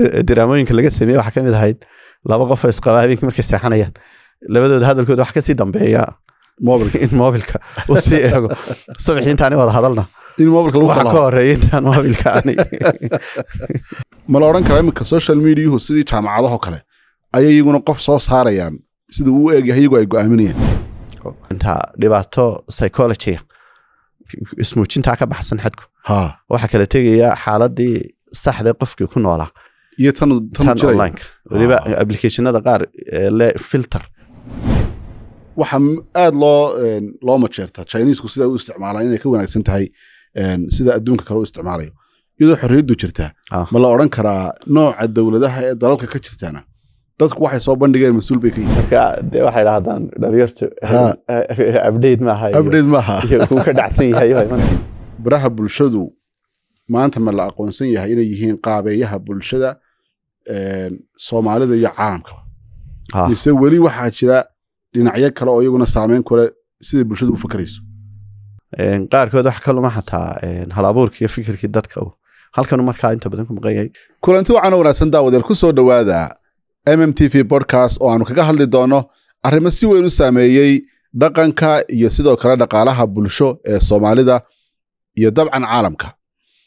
diraamooyinka laga sameeye waxaa kamid ahayd laba qof isqaba habeenkii markay seexanayaan labadooda hadalkood wax kasii dambeeya in mobilka u sii eego subaxii intaani wada hadalna waxa ka horeeya intaan mobilka ani ma la odhan kara iminka social mediahu sidii jaamacadahoo kale ayay iyaguna qof soo saarayaan sida uu u eegyahay iyagu ay go-aaminayaan dhibaato psychologia ismuujintaa ka baxsan xadku waxaa kala tegaya xaaladii saxdee qofkii ku noolaa iyo tanonlineka ah. waliba applicationada qaar eh, le filter waxaa aad loo eh, loo majeertaa chinesku sida u isticmaalaan inay ka wanaagsan tahay eh, sida adduunka kale u isticmaalayo iyadoo xorriyaddu jirtaa ah. ma la odhan karaa nooca dowladaha ee dalalka ka jirtaana dadku waxay soo bandhigeen mas-uul bay ka yihiin marka waxay dhahdaan dhalinyartu ah. update maaha update maaha uu ka dhacsan yahay baraha bulshadu maanta ma la aqoonsan yahay inay yihiin qaabeeyaha bulshada soomaalida iyo caalamkaba mise weli waxaa jira dhinacyo kale oo iyaguna saameyn kule siday bulshadu u fakerayso qaarkood wax kaluma xataa halabuurka iyo fikirkii dadka halkanu markaa inta badan ku maqan yahay kulanti waxaana wanaagsan daawadeel ku soo dhowaada m m t v bodcast oo aanu kaga hadli doono arrimo si weyn u saameeyey dhaqanka iyo sidoo kale dhaqaalaha bulsho ee soomaalida iyo dabcan caalamka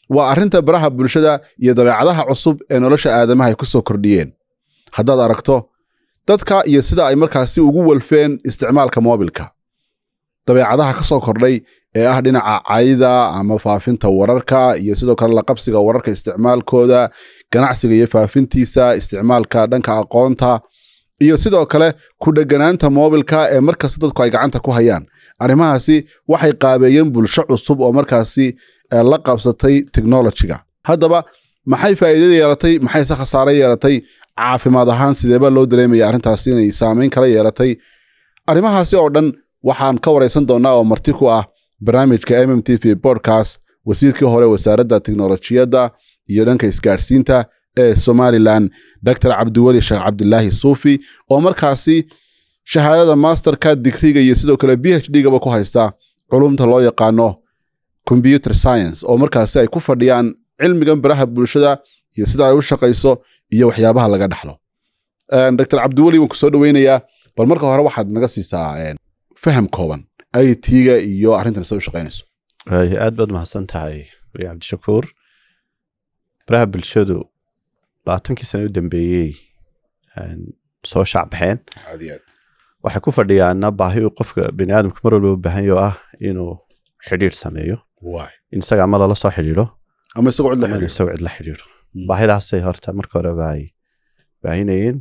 waa arrinta baraha bulshada iyo dabeecadaha cusub ee nolosha aadamaha ay ku soo kordhiyeen haddaad aragto dadka iyo sida ay markaasi ugu walfeen isticmaalka moobilka dabeecadaha ka soo kordhay ee ah dhinaca cayda ama faafinta wararka iyo sidoo kale laqabsiga wararka isticmaalkooda ganacsiga iyo faafintiisa isticmaalka dhanka aqoonta iyo sidoo kale ku dheganaanta moobilka ee markasta dadku ay gacanta ku hayaan arrimahaasi waxay qaabeeyeen bulsho cusub oo markaasi ee la qabsatay technologyga haddaba maxay faa'iidada yeelatay maxayse khasaare yeelatay caafimaad ahaan sideebaa loo dareemaya arrintaasi inay saameyn kala yeelatay arrimahaasi oo dhan waxaan ka waraysan doonaa oo marti ku ah barnaamijka m m t v bordcast wasiirkii hore wasaaradda teknolojiyadda iyo dhanka isgaarsiinta ee somalilan doctor cabdiweli sheekh cabdilaahi suufi oo markaasi shahaadada masterka digriga iyo sidoo kale b h d gaba ku haysta culumta loo yaqaano computer science oo markaasi ay ku fadhiyaan cilmigan baraha bulshada iyo sida ay u shaqayso iyo waxyaabaha laga dhaxlo dr cabdiweli waan kusoo dhaweynayaa bal marka hore waxaad naga siisaa faham kooban itga iyo arrintan sida u shaqaynayso aad baad mahadsan tahay weli cabdishakuur baraha bulshadu labaatankii sane u dambeeyey soo shacbaxeen waxay ku fadhiyaana baahi uu qofka bini aadamka mar walba u baahanyo ah inuu xidhiir sameeyo in isaga amada soo xidhiiro ama isagoo cid la xidhiiro hmm. baahidaasay horta marka hore baay baahinayeen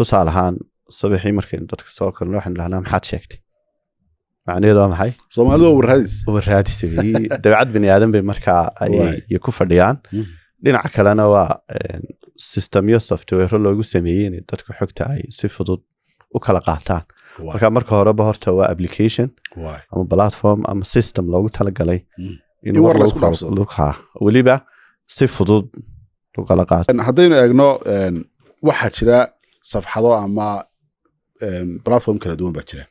tusaal ahaan sabaxii markaynu dadka soo korno waxaynu dhahnaa maxaad sheegtay macnaheedu waa maxay soomaalidu waa warraadis warraadis dabeecad bini aadan bay markaa ay ku fadhiyaan hmm. dhinaca kalena waa eh, systemyo software loogu sameeyey inay dadka xogta ay si fudud u kala qaataan marka marka horeba horta waa application ama platform ama system loogu talagalay mm. weliba si fudud haddaynu eegno waxaa jira safxado ama platform kala duwan baa jira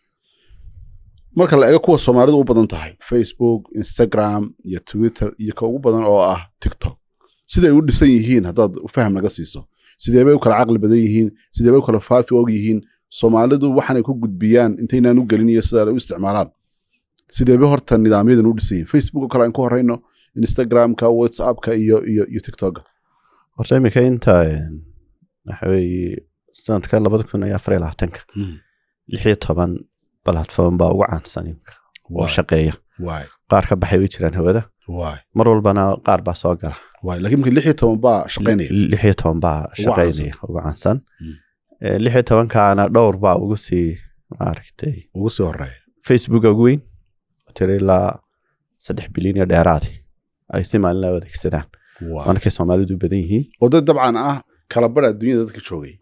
marka la eego kuwa soomaalidu u badan tahay facebook instagram iyo twitter iyo ka ugu badan oo ah tiktok siday u dhisan yihiin haddaad fahm naga siiso sideebay u kala caqli badan yihiin sidee u kala faafi og yihiin soomaalidu waxaanay ku gudbiyaan intaynaan u gelin iyo sidaa u isticmaalaan sideeba horta nidaamyadan u dhisan facebook facebookoo kale aan ku horeyno instagramka whatsappka iyo iyo iyo tiktoka horta iminka inta waxaweye sanadka labada kun iyo afar iyo labaatanka hmm. iyo toban balatform baa ugu caansan imka oo shaqeeya qaar ka baxay way jiraan hawada mar walbana qaar baa soo gala lakin lix lixiyo toban baa shaqeynaya lixiyo toban baa shaqeynaya ugu caansan hmm. Eh, lixi tobankaana dhowr baa ugu sii maaragtay ugu sii horeeya facebooka ugu weyn tiri ilaa saddex bilyan iyo dheeraadi ay si maalin la adeegsadaan markay soomaalidu badan yihiin oo dad dabcan ah kalabadha adduunyada dadka joogay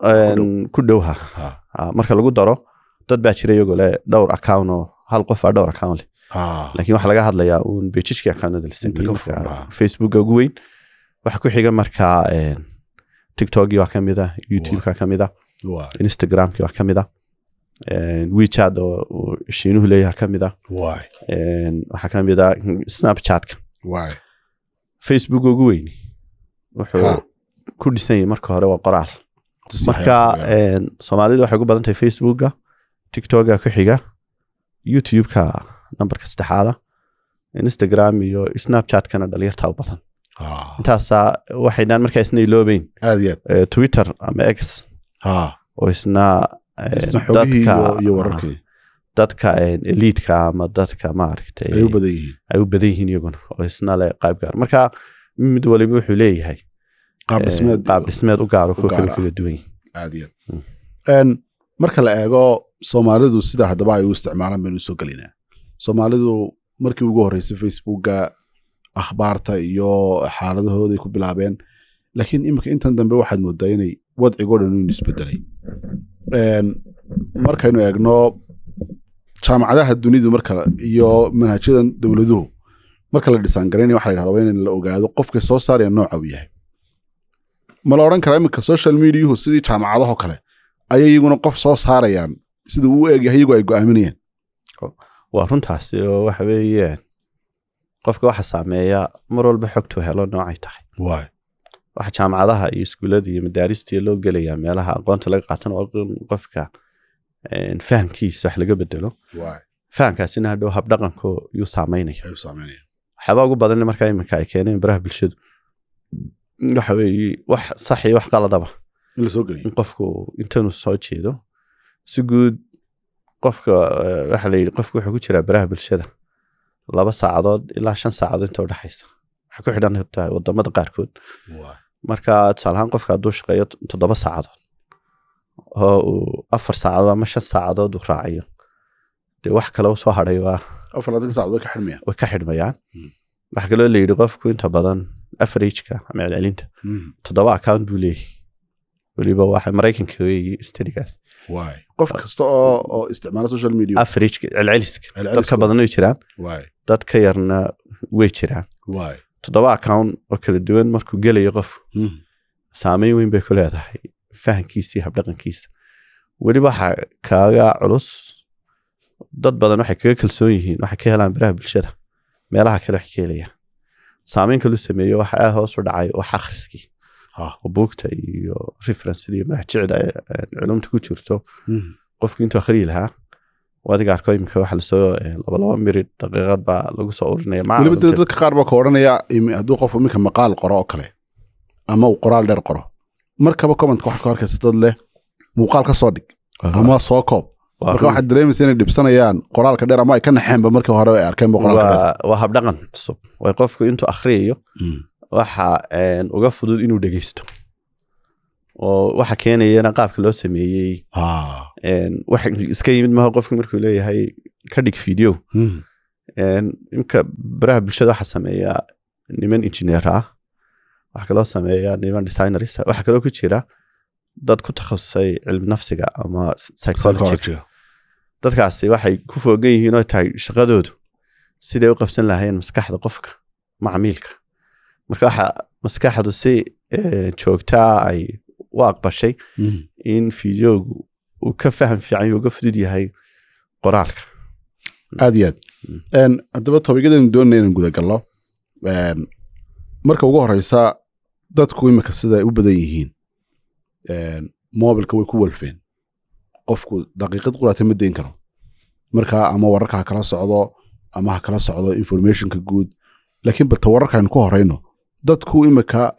ku dhowha ah, marka lagu daro dad baa jira iyagoo leh dhowr account oo hal qof aa dhowr account leh laakiin waxaa laga hadlayaa uun bejijki accountnada lafacebooka ugu weyn waxa ku xiga markaa tiktok waa kamid a ah, youtubeka kamid a ah instagramki wax ka mid ah wechat oo shiinuhu leeyaha ka mid ah waxaa ka mid ah snapchatka facebook ugu weyni wuxuu ku dhisan yahay marka hore waa qoraal marka soomaalidu waxay ugu badan tahay facebooka tictoka ku xiga youtubeka nambarka saddexaada instagram iyo snapchatkana dhalinyarta u badan intaasaa waxaynaan markaa isna iloobeyn eh, eh, twitter ama x oo isna eh, dadka eliidka ah, eh, ama dadka maaragta ay u badan yihiin iyaguna oo isna le qayb gaar marka mid waliba wuxuu leeyahay qaab eh, dhismeed u gaaro kuwa kale ah. kaga duwan yihiin hmm. marka la eego soomaalidu sidaa haddaba ay u isticmaalaan baynu soo gelinaa soomaalidu markii ugu horreysay facebooka akhbaarta iyo xaaladahooday ku bilaabeen laakiin iminka intan dambe waxaad moodaa inay wadcigoo dhan in isbedelay markaynu eegno jaamacadaha dunidu marka iyo manhajyadan dowladuhu marka la dhisaangarayna waxa la yidhahda waa in la ogaado qofka soo saaraya nooca uu yahay ma la odhan karaa iminka social mediahu sidii jaamacadaho kale ayay iyaguna qof soo saarayaan siduu u eegyahay iyagu ay go-aaminayaan oh, waa runtaasi oo waxa weeyaan qofka waxa saameeya mar walba xogtu helo noocay tahay wax jaamacadaha iyo iskuulada iyo madaarista loo gelayaa meelaha aqoonta laga qaatan qofka fahamkiisa wax laga bedelo fahamkaasina hadhow habdhaqanko yuu saameynaya waxyaabaa ugu badan marka iminka ay keeneen baraha bulshadu waxa weeye wax sax iyo wax qaladaba in qofku intanuu soo jeedo si guud qofka waxa la yidhi qofku wuxuu ku jiraa baraha bulshada laba saacadood ilaa shan saacadood inta u udhexaysa waxay ku xidhanay tahay wadamada qaarkood marka tusaalahaan qofka hadduu shaqeeyo toddoba saacadood oo uu afar saacadood ama shan saacadood uu raacayo dee wax kale soo hadhay waa way ka xidhmayaan hmm. waxaa kaloo la yidhi qofku inta badan afarageka ama celcelinta hmm. toddoba account buu leeyahy weliba waxa maraykanka weeye stadigaas qof kasta oo isticmaala social media afarageka celceliska dadka badan jiraan dad ka yarna way jiraan todoba account oo kala duwan markuu gelayo qofku hmm. saameyn weyn bay ku leedahay fahankiisii habdhaqankiisa weliba waxaa kaaga culus dad badan waxay kaga kalsoon yihiin waxay ka helaan baraha bulshada meelaha kale waxay ka helayaan saameyn kalu sameeyo waxa hoos u dhacay wax akhriskii buugta iyo referenced iyo madax culumta ku jirto hmm. qofku intuu akhriyi lahaa adiga arko imika waxa lasoo labalaba miri daqiiqad baa lagu soo urinayaweliba dadka qaar baa ka odhanaya hadduu qof iminka maqaal qoro oo kale ama uu qoraal dheer qoro markaba commentka waxaad ka arkaysa dad leh muuqaal ka soo dhig ama soo koob marka waxaad dareemaysa inay dhibsanayaan qoraalka dheer ama ay ka naxeenba markii hore ay arkeenba qoraalkadheerwaa habdhaqan cusub way qofku intuu akhriyayo waxa uga fudud inuu dhegeysto oo waxa keenayana qaabka loo sameeyey wax iska yimid maaha qofka markuu leeyahay ka dhig video hmm. imka baraha bulshada waxaa sameeyaa niman injineer ah waxaa kaloo sameeya niman designerist ah, waxaa kaloo ku jira dad ku takhasusay cilmi nafsiga ama psychologiga dadkaasi waxay ku foogan yihiin oo tahay shaqadoodu siday u qabsan lahayn maskaxda qofka macmiilka marka waxa maskaxdu si joogtaa ay u aqbashay hmm. in videogu uu ka faham fiican iyo uga fudud yahay qoraalka aad iyo aad haddaba tobigadeenu doonana inaan gudagalno marka ugu horeysa dadku imika sida ay u badan yihiin mobilka way ku walfeen qofku daqiiqad quraata ma dayn karo marka ama wararka ha kala socdo ama ha kala socdo informationka guud laakiin bata wararka aynu ku horeyno dadku imika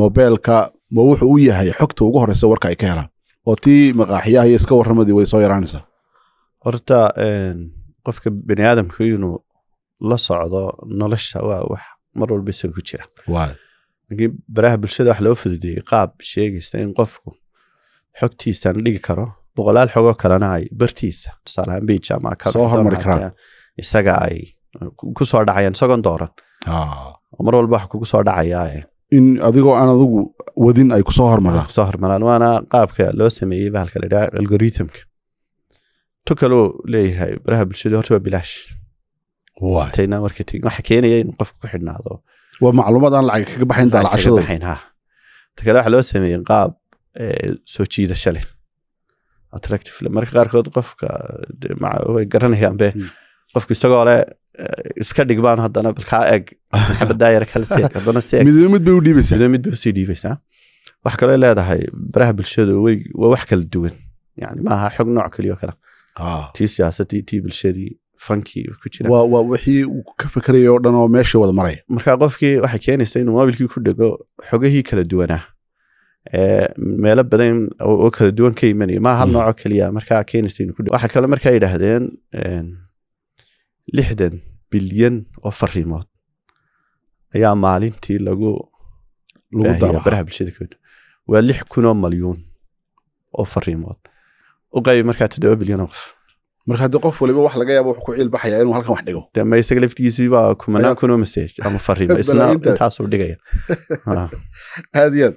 mobilka ma wuxuu u yahay xogta ugu horeysa warka ay ka helaan oo tii maqaaxiyaha iyo iska warramadii way soo yaraanaysaa horta qofka bani aadamku inuu la socdo nolosha waa wax mar walba isaga ku jira laakiin baraha bulshada wax loo fududeeyey qaab sheegaysa in qofku xogtiisana dhigi karo boqolaal xogoo kalena ay bartiisa tusaale ahaan biij ama isaga ay kusoo soo dhacayaan isagoon dooran ah. mar walba wax kugu soo dhacayaa eh in adigoo aan adigu wadin ay kusoo hormaraan kusoo hormaraan waana qaabka loo sameeyey bahalka la dhaha algorithmka tu kaloo leeyahay baraha bulshada horta waa bilaash tayna marketing waxa keenaya in qofka ku xidhnaado waa macluumaad aan lacag kaga baxayn taa lacashada baxayn ha ta kale waxa loo sameeyey qaab soo jiidasho leh attractive marka qaarkood qofka way garanayaan be hmm. qofku isagoo leh iska dhigbaan haddana balkaa eeg maxamed daayar kalsmidmid bay udhiibmid bay usii dhiibaysaa waxa kaloo leedahay baraha bulshada waa wax kala duwan yani maaha xog nooc keliyo kale tii siyaasadii tii bulshadii fankii ku jira waa wixii ka fekeraya oo dhan oo meesha wada maraya marka qofkii waxay keenaysaa inuu mobilkii ku dhego xogihii kala duwanaa meelo badan oo kala duwan ka imanaya maaha nooco keliya markaa keenaysa inuu ku dhego waxa kale markaa yidhaahdeen lixdan bilyan oo fariimood ayaa maalintii lagu baraha bulshada waa lix kun oo malyuun oo fariimood u qayb markaa toddoba bilyan oo qof marka haddi qof waliba wax laga yaaba wuxuu ku ciil baxaya inuu halkan wax dhigo de ma isaga laftigiisii baa kumanaan oo message ama fariimo isna intaasuu dhigaya aad iyo aad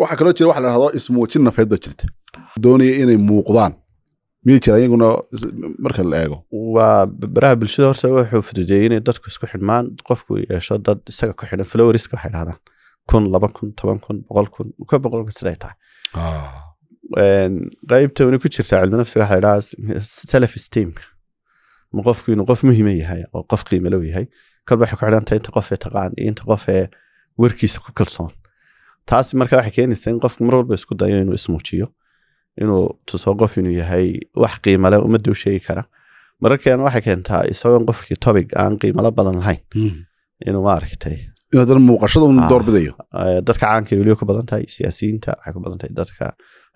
waxaa kaloo jira wax la dhahdo ismuujin nafeedoo jirta doonaya inay muuqdaan mjir ayaguna marka la eego waa baraha bulshada horta wuxuu fududeeyey inay dadku isku xidhmaan qofku yeesho dad isaga ku xidhan floriska waxay dhahdaan kun laba kun toban kun boqol kun ka boqol kun siday tahay ah. qeybta wani ku jirtaa cilmi nafsiga waxaa dhahaa self esteemka ma qofku inuu qof muhima ah yahay oo qof qiimalow yahay kolba waxay ku xidhan tahay inta qof ee taqaan iyo inta qof ee warkiisa ku kalsoon taasi marka waxay keenaysaa in qofku mar walba isku dayo inuu ismuujiyo inuu tuso qof inuu yahay wax qiimale ummadda u sheegi kara mararkeen waxay keentaa isagoon qofkii tobig aan qiimalo badan lahayn hmm. inuu maaragtay inaadan muuqashada un ah. doorbidayo eh, dadka caanka weliba ku badan tahay siyaasiyiinta waxay ku badan tahay dadka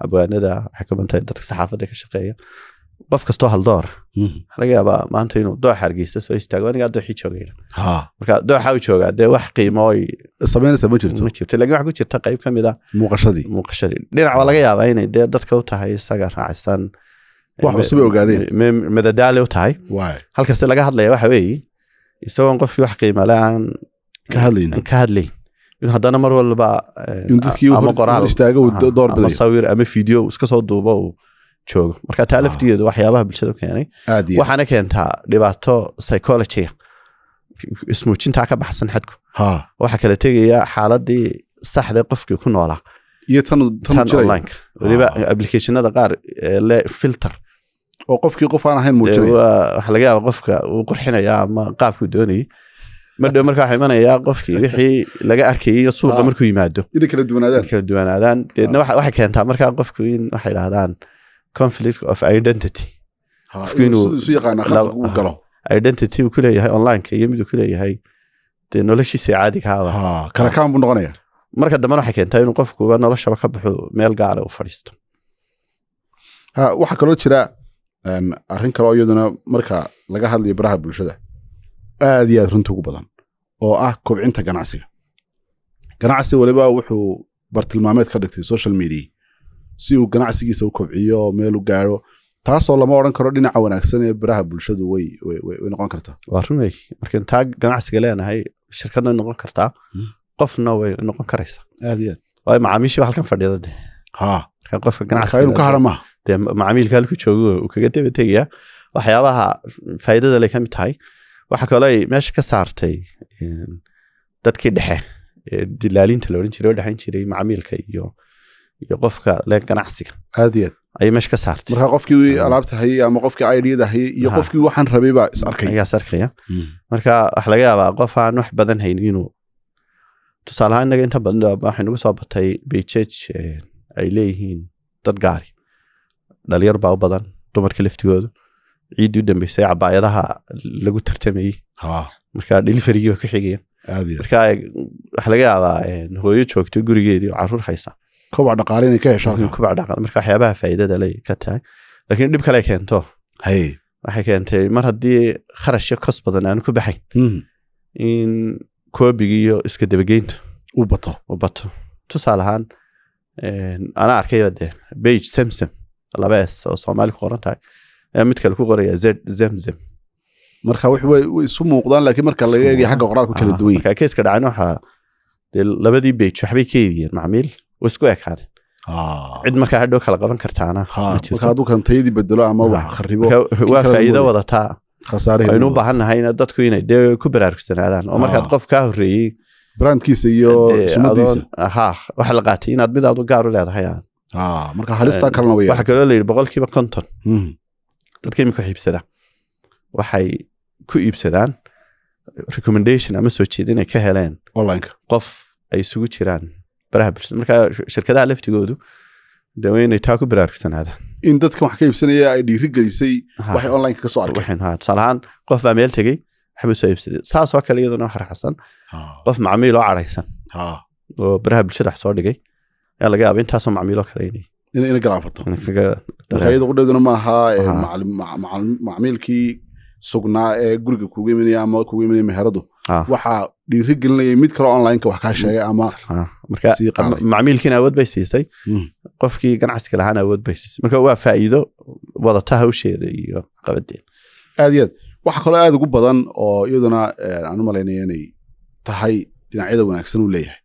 abwaanada waxay ku badan tahay dadka saxaafadda ka shaqeeya qof kastoo haldoora hmm. laga yaabaa maanta inuu dooxa hargeysta soo istaago anigaa dooxii joogay marka dooxa u joogaa dee wax qiimo oy samaynaysa ma jirto ma jirto lakin wax ku jirta qayb ka mid a ah muuqashadii muuqashadii dhinac baa laga yaabaa inay dee dadka u tahay isaga raacaysan eh, wax cusub ogaadeen madadaale u tahay halkase laga hadlaya waxa weeye isagoon qofkii wax qiima le aan ka hadlayn ka hadlayn in haddana mar walba eh, ama qoraal ah, ama sawir ama video iska soo duubo joogo marka taa laftigeedu waxyaabaha bulshada keenay waxaana keentaa dhibaato psychology ismuujintaa ka baxsan xadku waxaa kala tegaya xaaladii saxda qofkii ku noolaa iyo tanonlineka waliba ah. applicationada qaar eh, le filter oo qofkii qof aan ahayn muujinaya laga yaaba qofka uu qurxinaya ama qaabkuu doonayay madhow marka waxaa imanayaa qofkii wixii laga arkayay suuqa ah. markuu yimaado inay kala duwanaadaan kala duwanaadaan deedna ah. waxay keentaa markaa qofku in waxay idhahdaan conflict of identity identity uu kuleeyahay onlineka iyo miduu kuleeyahay dee noloshiisa caadiga haaba buu noqonaya marka dambena waxay keentaa inuu qofkuba noloshaba ka baxo meel gaara u fadhiisto waxaa kaloo jira arrin kaleoo iyaduna marka laga hadlayo baraha bulshada aad iyo aad runta ugu badan oo ah kobcinta ganacsiga ganacsi waliba wuxuu bartilmaameed ka dhigtay social media si uu ganacsigiisa u kobciyo meel u gaaro taasoo lama odhan karo dhinaca wanaagsan ee baraha bulshadu way way noqon kartaa waa rumey marka intaa ganacsiga leenahay shirkadna noqon kartaa hmm. qofna way noqon karaysa aad iyo aad waayo macaamiishii halkan fadhiyada de ha qofka ganacsiga ka hara maaha dee macaamiilka halku joogu uu kaga daba tegayaa waxyaabaha faa'iidada lay ka mid tahay waxa kaloo ay meesha ka saartay dadkii dhexe ee dilaalinta la odhan jiray oo dhexayn jiray macaamiilka iyo iyo qofka le ganacsiga aad ayay meesha ka saartay marka qofkii alaabta hayay ama qofkii idiyada hayay iyo qofkii waxaan rabay baa is arkay ayaa is hmm. marka waxa laga yaabaa qof aan wax badan haynin inuu tusaale ahaan innaga inta badan waxay nagu soo batay bejej eh, ay leeyihiin dad gaari dhalinyar baa u badan dumarka laftigoodu ciiddii u dambeysay cabaayadaha lagu tartamayey marka deliverygii ba ku xigaya marka eh, waxa laga yaabaa eh, hooyo joogto gurigeedii oo caruur haysa kobac dhaqaale inay ka hesho kobac dhaqaale marka waxyaabaha faa'iidada lay ka tahay laakiin dhib kale keento haye waxay keentay mar haddii kharash kos badan aan ku baxayn hmm. in iyo iska dabageyntu u bato u bato tusaale ahaan ana arkayba dee bage samsam laba oo soomaali ku qoran tahay ayaa mid kale ku qoraya z zamzam marka way isu muuqdaan laakiin marka laga eegaya xagga qoraalku kala duwan yahay marka keeska dhacan waxaa dee labadii bage waxbay ka iibiyeen macmiil waisku isku cid markaa hadhow kala qaban kartaana tayadii bedelo ama wax kharibo waa faa'iido wadataa aynu u baahan nahay in dadku inay dee ku baraarugsanaadaan oo markaad qof kaa horreeyey brandkiisa iyo sumadiisa ha waxa la qaatay inaad mid aad u gaar u leedahay marka halista kalena way waxa kaloo layidhi boqolkiiba konton dadka imika wax iibsada waxay ku iibsadaan recommendation ama soo jeed inay ka heleen qof ay isugu jiraan baraha bulshada marka shirkadaha laftigoodu de waa inay taa ku baraarugsanaadan in dadkan wax ka iibsanaya ay dhiiri gelisay waxay onlineka ka soo arkeen tusaalahaan qof baa meel tegey waxba soo iibsaday saasoo kale iyaduna wax raacsan qof macmiil oo cadhaysan oo baraha bulshada wax soo dhigay ayaa laga yaaba intaasoo macmiiloo kale inay ina galaafato markaayada qudheeduna maaha macmiilkii sugnaa ee guriga kuuga imanaya ama kuuga imanaya meheradu waxaa dhiirigelinaya mid kale onlineka wax kaa mm. sheegay ama macmiilkiina awood bay siisay mm. qofkii ganacsiga lahaana awood bay siisay marka waa faa'iido wadata hawsheeda iyo qabadeeda aad iyo aad waxa kaloo aad ugu badan oo iyaduna eh, aan u inay tahay dhinacyada wanaagsan uu leeyahay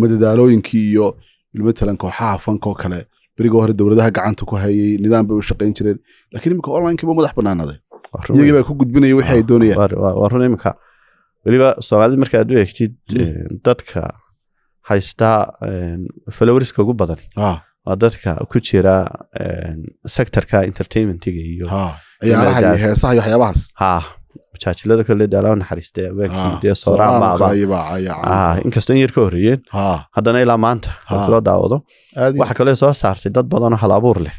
madadaalooyinkii iyo matalan kooxaha fanko kale berigoo hore dowladaha gacanta ku hayay nidaam bay u shaqayn jireen lakiin imika onlinekii madax banaanaaday iyagii baa ku gudbinaya wixii ay doonayaan weliba soomaalida marka ad u eegtid hmm. eh, dadka haystaa eh, followriska ugu badan waa dadka ku jira eh, sectorka entertainmentga iyo majaajilada kole de ala naxariista haweenkii dee sooraan baada inkastoo in yar ka horreeyeen haddana ilaa maanta halkii loo daawado waxa kaloo soo saartay dad badanoo hal abuur leh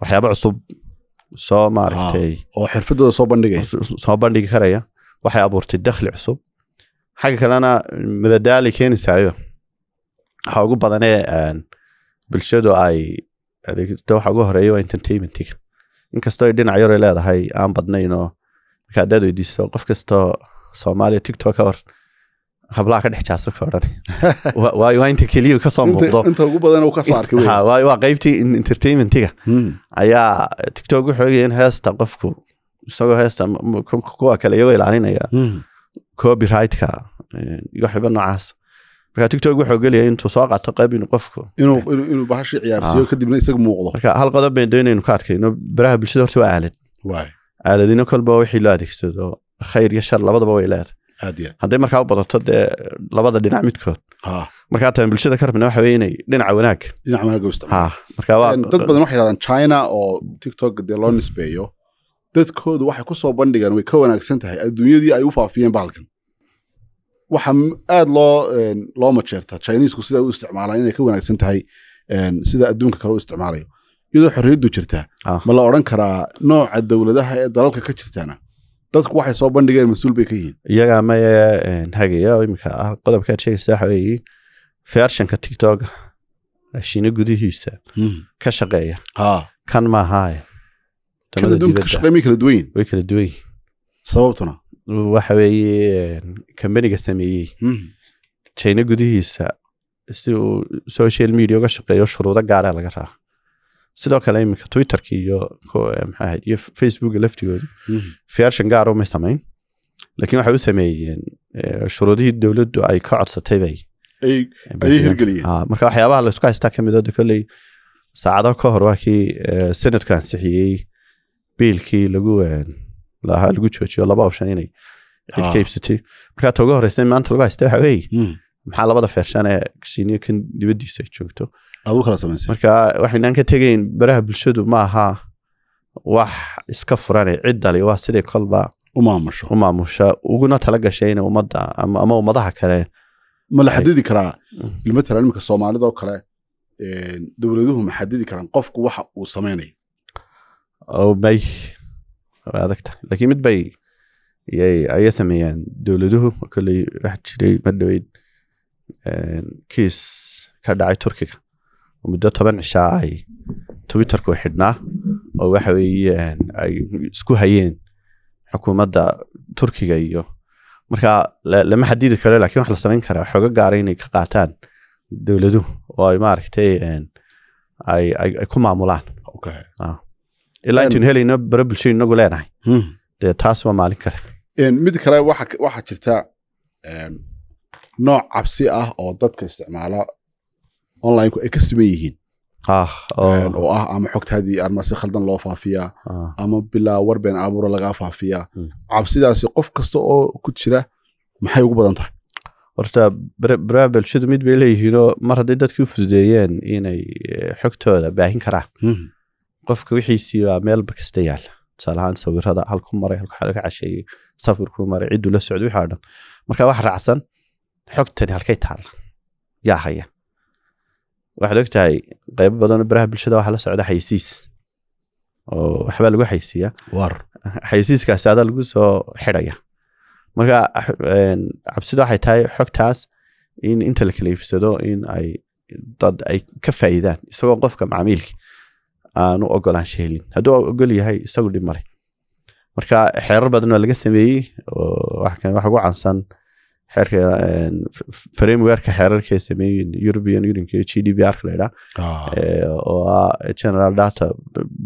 waxyaaba cusub soo maaragtay oo xirfadooda soo bandhigaya soo bandhigi karaya waxay abuurtay dakhli cusub xagga kalena madadaalay keenaysayo waxa ugu badanee bulshadu ay waxa ugu horeeya waa entertainmentiga inkastoo ay dhinac yar leedahay aan badnaynoo marka haddaad weydiiso qof kastoo soomaaliya tiktok ka war hablaha ka dhex jaaso ka odhan waa inta keliyu kasoo muuqdo inta qeybtii entertainmentiga hmm. ayaa tiktok wuxuu in heesta qofku isagoo heesta kuwa kale iyagoo ilaalinaya copyrightka iyo waxyaba noocaas marka tiktok wuxuu geliyay intuu soo qaato qayb inu qofku inuu bahasha ciyaarsiiyo ah. kadibna isaga muuqdo marka hal qodob bayn doonaynu ka adkayno baraha bulshada horta waa aalad aaladino kolba wixii loo adeegsado khayr iyo shar labadaba way leedahay hadday markaa u badato dee labada dhinac midkood markaa taan bulshada ka rabna waxa weye inay dhinaca wanaag dhinaca wanaag marka dad badan waxay yidhahdaan china oo tiktok dee loo nisbeeyo dadkoodu waxay ku soo bandhigaan way ka wanaagsan tahay adduunyadii ay u faafiyeen bahalkan waxaa aad loo loo majeertaa chinisku sida u isticmaalaan inay ka wanaagsan tahay sida adduunka kale u isticmaalayo iyadoo xorriyaddu jirtaa ah. ma la odhan karaa nooca dowladaha ee dalalka ka jirtaana dadku waxay soo bandhigeen mas-uul bay ka yihiin iyagaa maya hagaya imika ah, qodobka aad sheegaysaa waxa weeye fershanka tiktoka shiine gudihiisa hmm. ka shaqeeya ah. kan maahaaye way kala duwan sababtuna waxa weeye kambaniga sameeyey jina gudihiisa si uu social media uga shaqeeyo shuruudo gaara laga raaa sidoo kale iminka twitterka iyo maxaahad iyo facebooka laftigooda fiyarshan gaara umay samayn laakiin waxay u sameeyeen shuruudihii dowladdu ay ka codsatay bay marka waxyaabaha laysku haystaa ka midooda kolley saacado ka hor waa kii senadku ansixiyey biilkii lagu laguahaa lagu joojiyo laba option inay cidka iibsatay markaa ta ugu horeysta maanta lagu haysta waxa weeye maxaa labada feershan ee shiinyo kan dibadiisa ay joogto marka waxaynaan ka tegayn baraha bulshadu ma aha wax iska furane cid dali waa sidai kolba u maamusha uguna tala gashay ina ummadda ama ummadaha kale ma la xadidi karaa matalan imika soomaalida oo kale dowladuhu ma xadidi karaan qofku waxa uu samaynayo bay adagta laakiin mid bay ayay sameeyaan dowladuhu koley waxaa jiray mar dhaweyd kiis ka dhacay turkiga muddo toban cishaa ay twitterku xidhnaa oo waxa weeye ay isku hayeen xukuumadda turkiga iyo marka lama xadidi karo lakin wax la samayn karaa xooga gaara inay ka qaataan dowladuhu oo ay maaragtay ay ku maamulaan ilaa intaynu helayno barablsho inagu leenahay hmm. dee taas waa maalin kare mid kale waxaa jirta nooc cabsi ah oo dadka isticmaala onlineku ay ka siman yihiin ah, oo ah ama xogtaadii ama si khaldan loo faafiyaa ah. ama bilaa warbeen abuura lagaa faafiyaa hmm. cabsidaasi qof kasta oo ku jira maxay ugu badan tahay horta baraha bulshadu mid bay leeyihiinoo mar hadday dadkii u fududeeyeen inay eh, xogtooda baahin karaan hmm qofka wixiisii baa meelba kasta yaala tusaalahaan sawirada halku maray halka casheeyey safirku maray cidduu la socday wixii oo dhan marka wax raacsan xogtani halkay taalla yaa haya waxaad og tahay qaybo badan baraha bulshada waxaa la socda xaysiis oo waxbaa lagu xaysiiya xaysiiskaasi adaa lagu soo xidhaya marka cabsidu waxay tahay xogtaas in inta la kala iibsado in ay dad ay ka faa'iidaan isagoo qofka macmiilka aanu ogolaansho helin haduu ogol yahay isagu dhib male marka xeerar badan waa laga sameeyey waxa ugu caansan xeerka framewerka xeerarka ay sameeyeen european unionka g d p r ka laydhaa ah. oo ah general data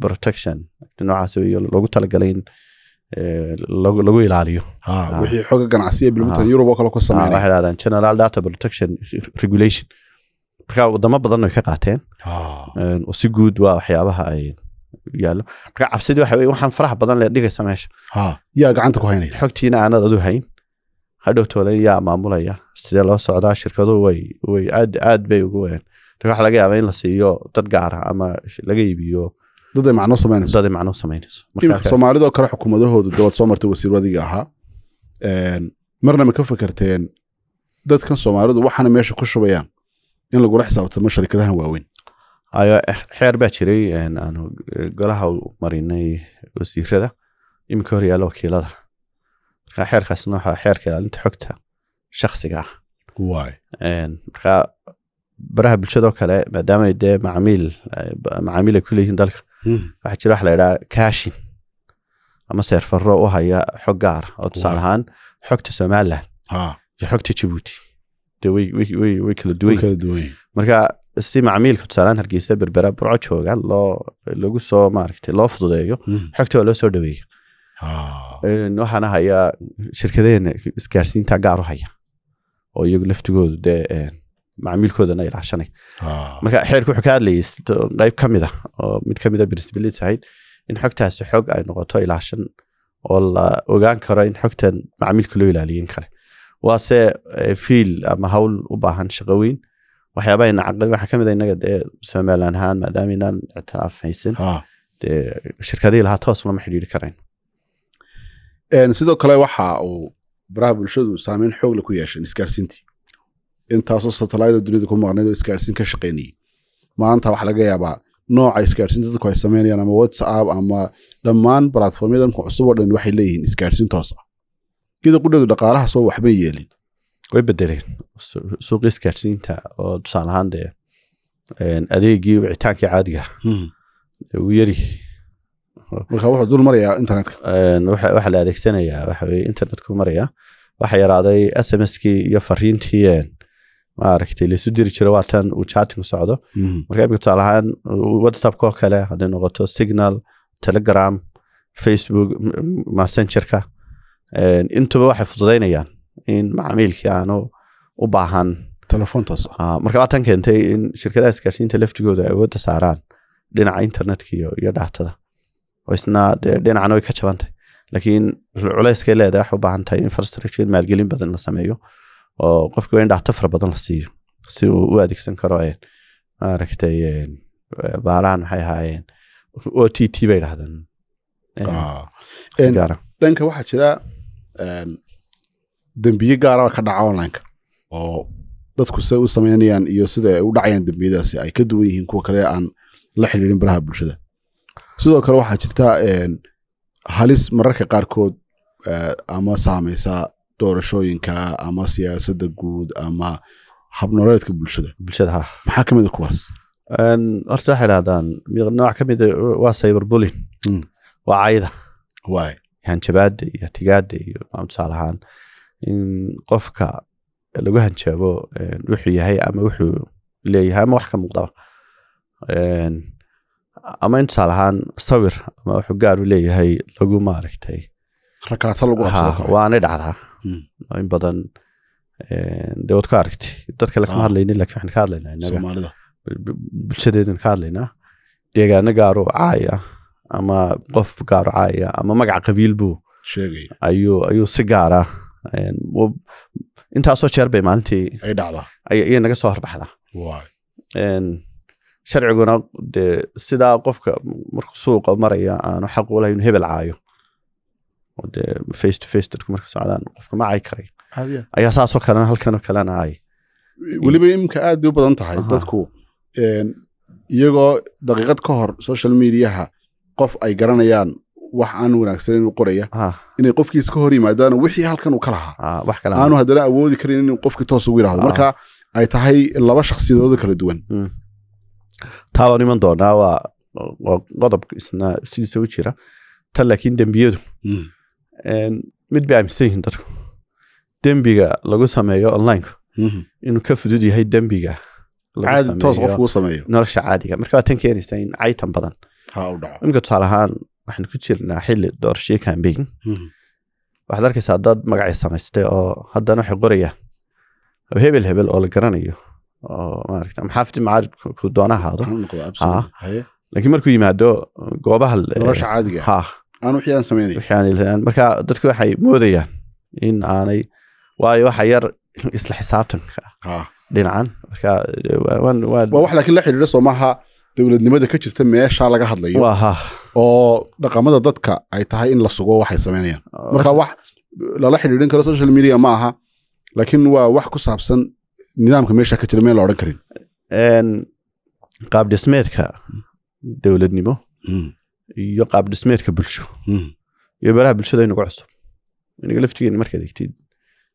protection noocaas weyo logu talagalay in lagu ilaaliyo ah, ah. wixii xooga ganacsiya bilmatan yurub oo kale ku sameynaya waxay dhahdaan general data protection regulation marka wadamo badanna way ka qaateen ah. oo si guud waa waxyaabaha ay yaalo marka cabsidi waxa waxaan faraha badan le dhigaysa meesha ah, yaa gacanta ku haynaya xogtiina aanad adu hayn hadhowtoolen yaa maamulaya sidee loo socdaa shirkadu way way aad aad bay ugu ween marka laga yaaba in la siiyo dad gaara ah ama laga iibiyo daday ay samaynayso dad ay macnoo samaynayso iminka soomaalidoo kale xukuumadahoodu dee soo martay wasiir ahaa marna ma ka fakarteen dadkan soomaalidu waxaana meesha ku shubayaan in lagula xisaabtamo sharikadahan waaweyn eh, xeer baa jiray aanu eh, golaha marinay wasiirada iminka hor yaalla wakiilada marka xeerkaasna waxaa xeerka ilaalinta xogta shaksiga ah marka baraha bulshadao kale maadaama dee macaamiil macaamiil ay ku leeyihiin dalka hmm. waxaa jira waxa la idhaha kashin ama seerfaro u haya xog gaara ah. oo tusaale ahaan xogta somalilan iyo xogta jabuuti way kala duwan marka si macmiilka tusaalaan hargeysa berbera burco joogan lagu soo maarata loo fududeeyo hmm. xogta waa loo soo dhaweeya ah. waxaana haya shirkadeena isgaarsiinta gaar u haya oo iyagu laftigoodu dee macmiilkoodana ilaashanay ah. marka xeerku wuxuu ka hadlayay qayb ka mid ah oo mid ka mida princibilities ahayd in xogtaasi xog ay noqoto ilaashan oo la ogaan karo in xogtan macmiilka loo ilaaliyin kale waase eh, fiil ama hawl u baahan shaqaweyn waxyaabaha nacaqda waxaa kamid a ah inaga dee somalilan ahaan maadaama inaan ictiraaf haysan dee shirkadihii lahaa toos lama xidhiiri karayn sidoo kale waxa uu baraha bulshadu saameyn xoogle ku yeesheen isgaarsiintii intaasoo satalaydo dunida ku maqnayd oo isgaarsiin ka shaqaynayay maanta waxaa laga yaabaa nooca isgaarsiinta dadku ay sameynayaan ama whatsapp ama dhammaan platformyadanku cusub oo dhan waxay leeyihiin isgaarsiin toos ah gida qudheedu dhaqaalaha soo waxbay yeelin way bedeleen suuqa isgaadhsiinta oo tusaal ahaan dee adeegii wicitaankii caadiga wuu ah. hmm. yari marka wuxuu dul marayaa internetka waxaa la adeegsanayaa waxa weye internetku maraya waxaa yaraaday s m s-kii iyo fariintii maaragtay laysu diri jiro waatan tan uu chatinku socdo hmm. marka imika tusaal ahaan whatsappka kale hadday noqoto signal telegram facebook messengerka intuba waxay fududeynayaan in macaamiilkii aanu u baahan ah, marka waatan keentay in shirkadaha isgaarsiinta laftigooda ay awoodda saaraan dhinaca internetka iyo dhaatada oo isna dee dhinacan way ka jabantay laakiin culeyskay leedahay waxay u baahan tahay infrastructure in maalgelin badan la sameeyo oo qofki waa in dhaato fara badan la siiyo si uu u adeegsan karo maaragtay baalahan maxay ahaayeen o t t bay idhahdeen ah. dhanka waxaa jira Ehm, dembiye gaaraba ka dhaca onlineka oo dadku siday u sameynayaan iyo sida ay u dhacayaan dembiyadaasi ay ka duwan yihiin kuwa kale aan la xiriirin baraha bulshada sidoo kale waxaa jirta ehm, halis mararka qaarkood eh, ama saameysa doorashooyinka ama siyaasadda guud ama habnololeedka bulshada bulshada ha maxaa kamid a ah kuwaas ehm, horta waxay dhahdaan nooc ka ah, waa cyberbullying hmm. waa cayda waay hanjabaada iyo tigaada iyo tusaale ahaan in qofka lagu hanjabo wuxuu yahay ama wuxuu leeyahay ama wax ka muuqdaba ama in tusaale ahaan sawir ama wuxuu gaaru leeyahay lagu maaragtay waanay dhacdaa in badan de waad ku aragtay dad kale kama hadlaynin lakin waxaan ka hadlaynaa bulshadeedan ka hadlaynaa deegaano gaaro caay ah ama qof gaarucaaya ama magac magaca qabiilbu ayuu si gaar ah intaasoo jeer bay maalintii ayay naga soo horbaxdaa sharciguna de sidaa qofka marku suuqa maraya aanu xaq u lahayn hebel caayo de face to face dadku marka socdaan qofka ma cay karay ayaa saasoo kalena halkanoo kalena ay weliba iminka aad bay u badan tahay dadku iyagoo daqiiqad ka hor social mediaha qof ay garanayaan wax aan wanaagsan inuu qoraya inay qofkiis ka hor yimaadaan wixii halkan uu ka lahaa aanu haddana awoodi karin inuu qofki toos ugu yihahdo marka ay tahay laba shakhsiyadooda kala duwan hmm. taa iman doonaa waa qodob isna sidiisa u jira tan laakiin dembiyadu hmm. mid bay aaminsan yihiin dadku dembiga lagu sameeyo onlineka hmm. inuu ka fudud yahay dembiga nolosha caadiga marka waa tan keenaysa in caytan badan imika tusaale ahaan waxaan ku jirnaa xili doorashyo cambaign hmm. waxaad arkaysaa dad magacay samaystay oo haddana waxay qoraya hebel hebel oo la garanayo oo maarata maxaafidii macaaridku doona ahaado ah. laakiin markuu yimaado goobaha dadku waxay moodayaan in aanay waayo waxa yar isla xisaabtanka dhinacan marka eh, waa wax laakiin la xiriira soo maaha dowladnimada ka jirta meesha laga hadlayo oo dhaqamada dadka ay tahay in la sugo waxay sameynayaan marka oh, wax lala xidhiidhin karo social media ma aha laakiin waa wax ku saabsan nidaamka meesha ka jira meen la odhan karin qaabdhismeedka dowladnimo hmm. iyo qaabdhismeedka bulsho hmm. iyo beeraha bulshada inagu cusub inaga laftigeena markaad egtid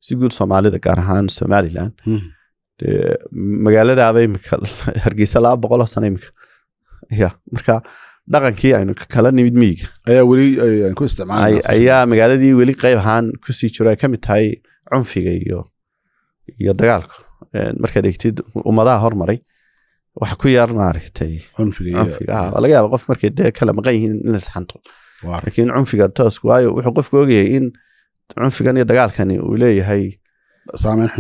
si guud soomaalida gaar ahaan somalilan hmm. magaaladaaba imika hargeysa laba boqoloo sana imika ya marka dhaqankii aynu kala nimid miyiga ayaa magaaladii weli qeyb ahaan kusii jiro ay ka mid tahay cunfiga iyo dagaalka markaad eegtid ummadaha hormaray waxa ku yar maaragtay ah, laga yaaba qof markay dee kala maqan yihiin in lasxanto laakiin cunfiga toos waayo wuxuu qofku ogayay in cunfigan iyo dagaalkani uu leeyahay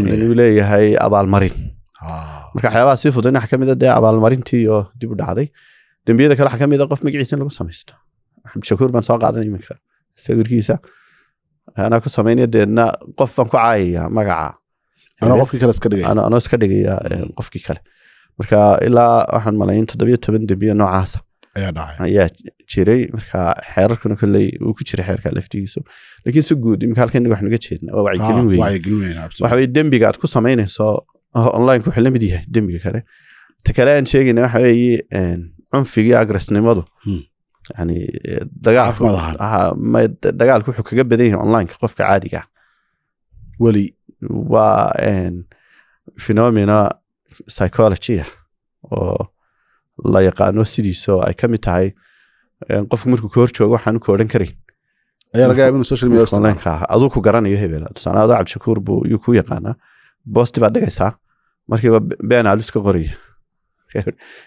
inuu leeyahay abaalmarin ah. marka waxyaabaha sii fudud nax ka mida ah dee abaalmarintii oo dib u dhacday dembiyada kale waxaa kamid a qof magaciisa in lagu samaysto axmed shakuur baan soo qaadan iminka sawirkiisa anaa ku samaynaya deedna qof baan ku caayaya magaca anoo iska dhigaya qofkii kale marka ilaa waxaan in toddobiyo toban dembiya noocaasa ayaa jiray marka xeerarkuna koley wuu ku jiray xeerka laftigiisu lakiin si guud imika halka inaga waxnaga jeedna waa wacyigelin weyn waxa dembiga aad ku samaynayso online wuxuu la yahay dembiga kale ta kale aan sheegayna waxa cunfigii agressnimadu yani dagaalku wuxuu kaga badan yahay onlineka qofka caadiga ah. weli waa phenomena psychology ah oo la yaqaano sidiisa oo ay ka mid tahay qofku markuu ka hor joogo waxaan ku odhan karayn aduu ku garanayo hebel tusaane ado cabdishakuur buu yuu ku yaqaanaa boosti baa dhigaysaa markiiba been alus qoraya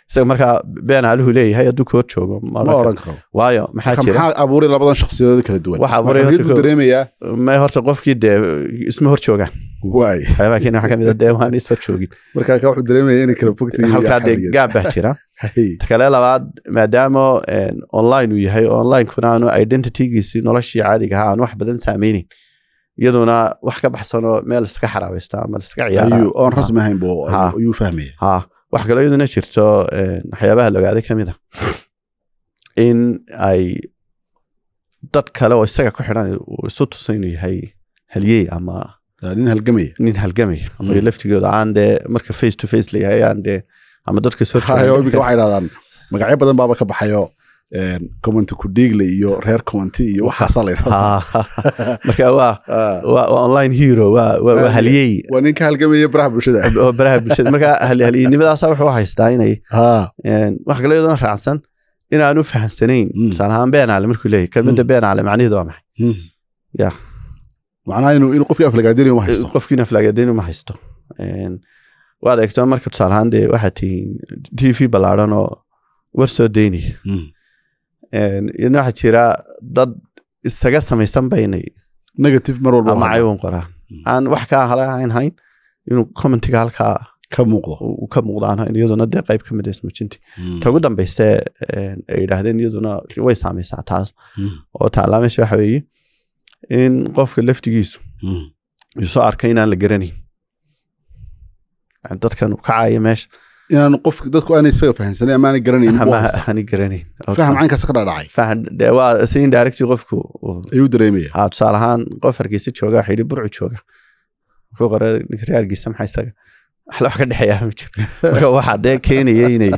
isaga markaa been aaluhu leeyahay hadduu koo joogo waayo maxaa jira horta qofkii dee isma hor joogaan gaab baa jira kale labaad maadaamo online uu yahay onlinekuna aanu noloshii caadiga ahaa aan wax badan saameynayn iyaduna wax ka baxsanoo meel iskaga xaraabaysta ama iskaga ciyaara wax kaloo iyaduna jirto eh, waxyaabaha la ogaaday ka mid a ah. in ay dad kale oo isaga ku xidhan uu isu tusa inuu yahay halyey ama nin halgamay nin halgamaya ama hmm. laftigooda aan dee marka face to face la yahay aan dee ama dadka soo waxay dhahdaan magacyo badan baaba ka baxayo commenty kudhiigle iyo reer commenty iyo waxaasaa laydhahda marka ah. waa waa online hero waa waa ah, haliyey waa ninka halgamaya baraha bulshada baraha bulshada marka haliyenimadaasaa wuxuu haystaa inay wax kale iyadoona raacsan inaan u fahamsanayn hmm. tusaale ahaan beenaale markuu leeyahy kelmadda hmm. beenaale macniheedu waa maxay hmm. ya macnaha inuu inuu qofkii aflagaadinayo ma haysto eh, qofkiina aflagaadinayo ma haysto waad eegto marka tusaale ahaan dee waxaad tihiin t v ballaadhan oo war soo daynaya idna waxaa jira dad isaga samaysan ba inay negative mar walba ama caybun hmm. aan wax kaa hala ahayn hayn inuu commentiga halkaa ka muuqdo ka muuqdo iyaduna dee qayb ka mid a ah ismuujinti hmm. ta ugu dambayste ay yidhaahdeen iyaduna way saameysaa taas hmm. oo taalaa meesha waxa weeye in qofka laftigiisu uu soo arkay inaan la garanayn dadkan uu kacaya meesha inaan qof dadku aanay isaga fahamsanen amaanay garanaynaanay garanayn faham caynkaas ka dhadhacay si indirecti qofku ayuu dareemaya ha tusaale ahaan qof hargeysa jooga waxa yidhi burcu jooga ku qora ninka reergiisa maxaa isaga wax ka dhexeeyaa ma jiro marka dee keenaya inay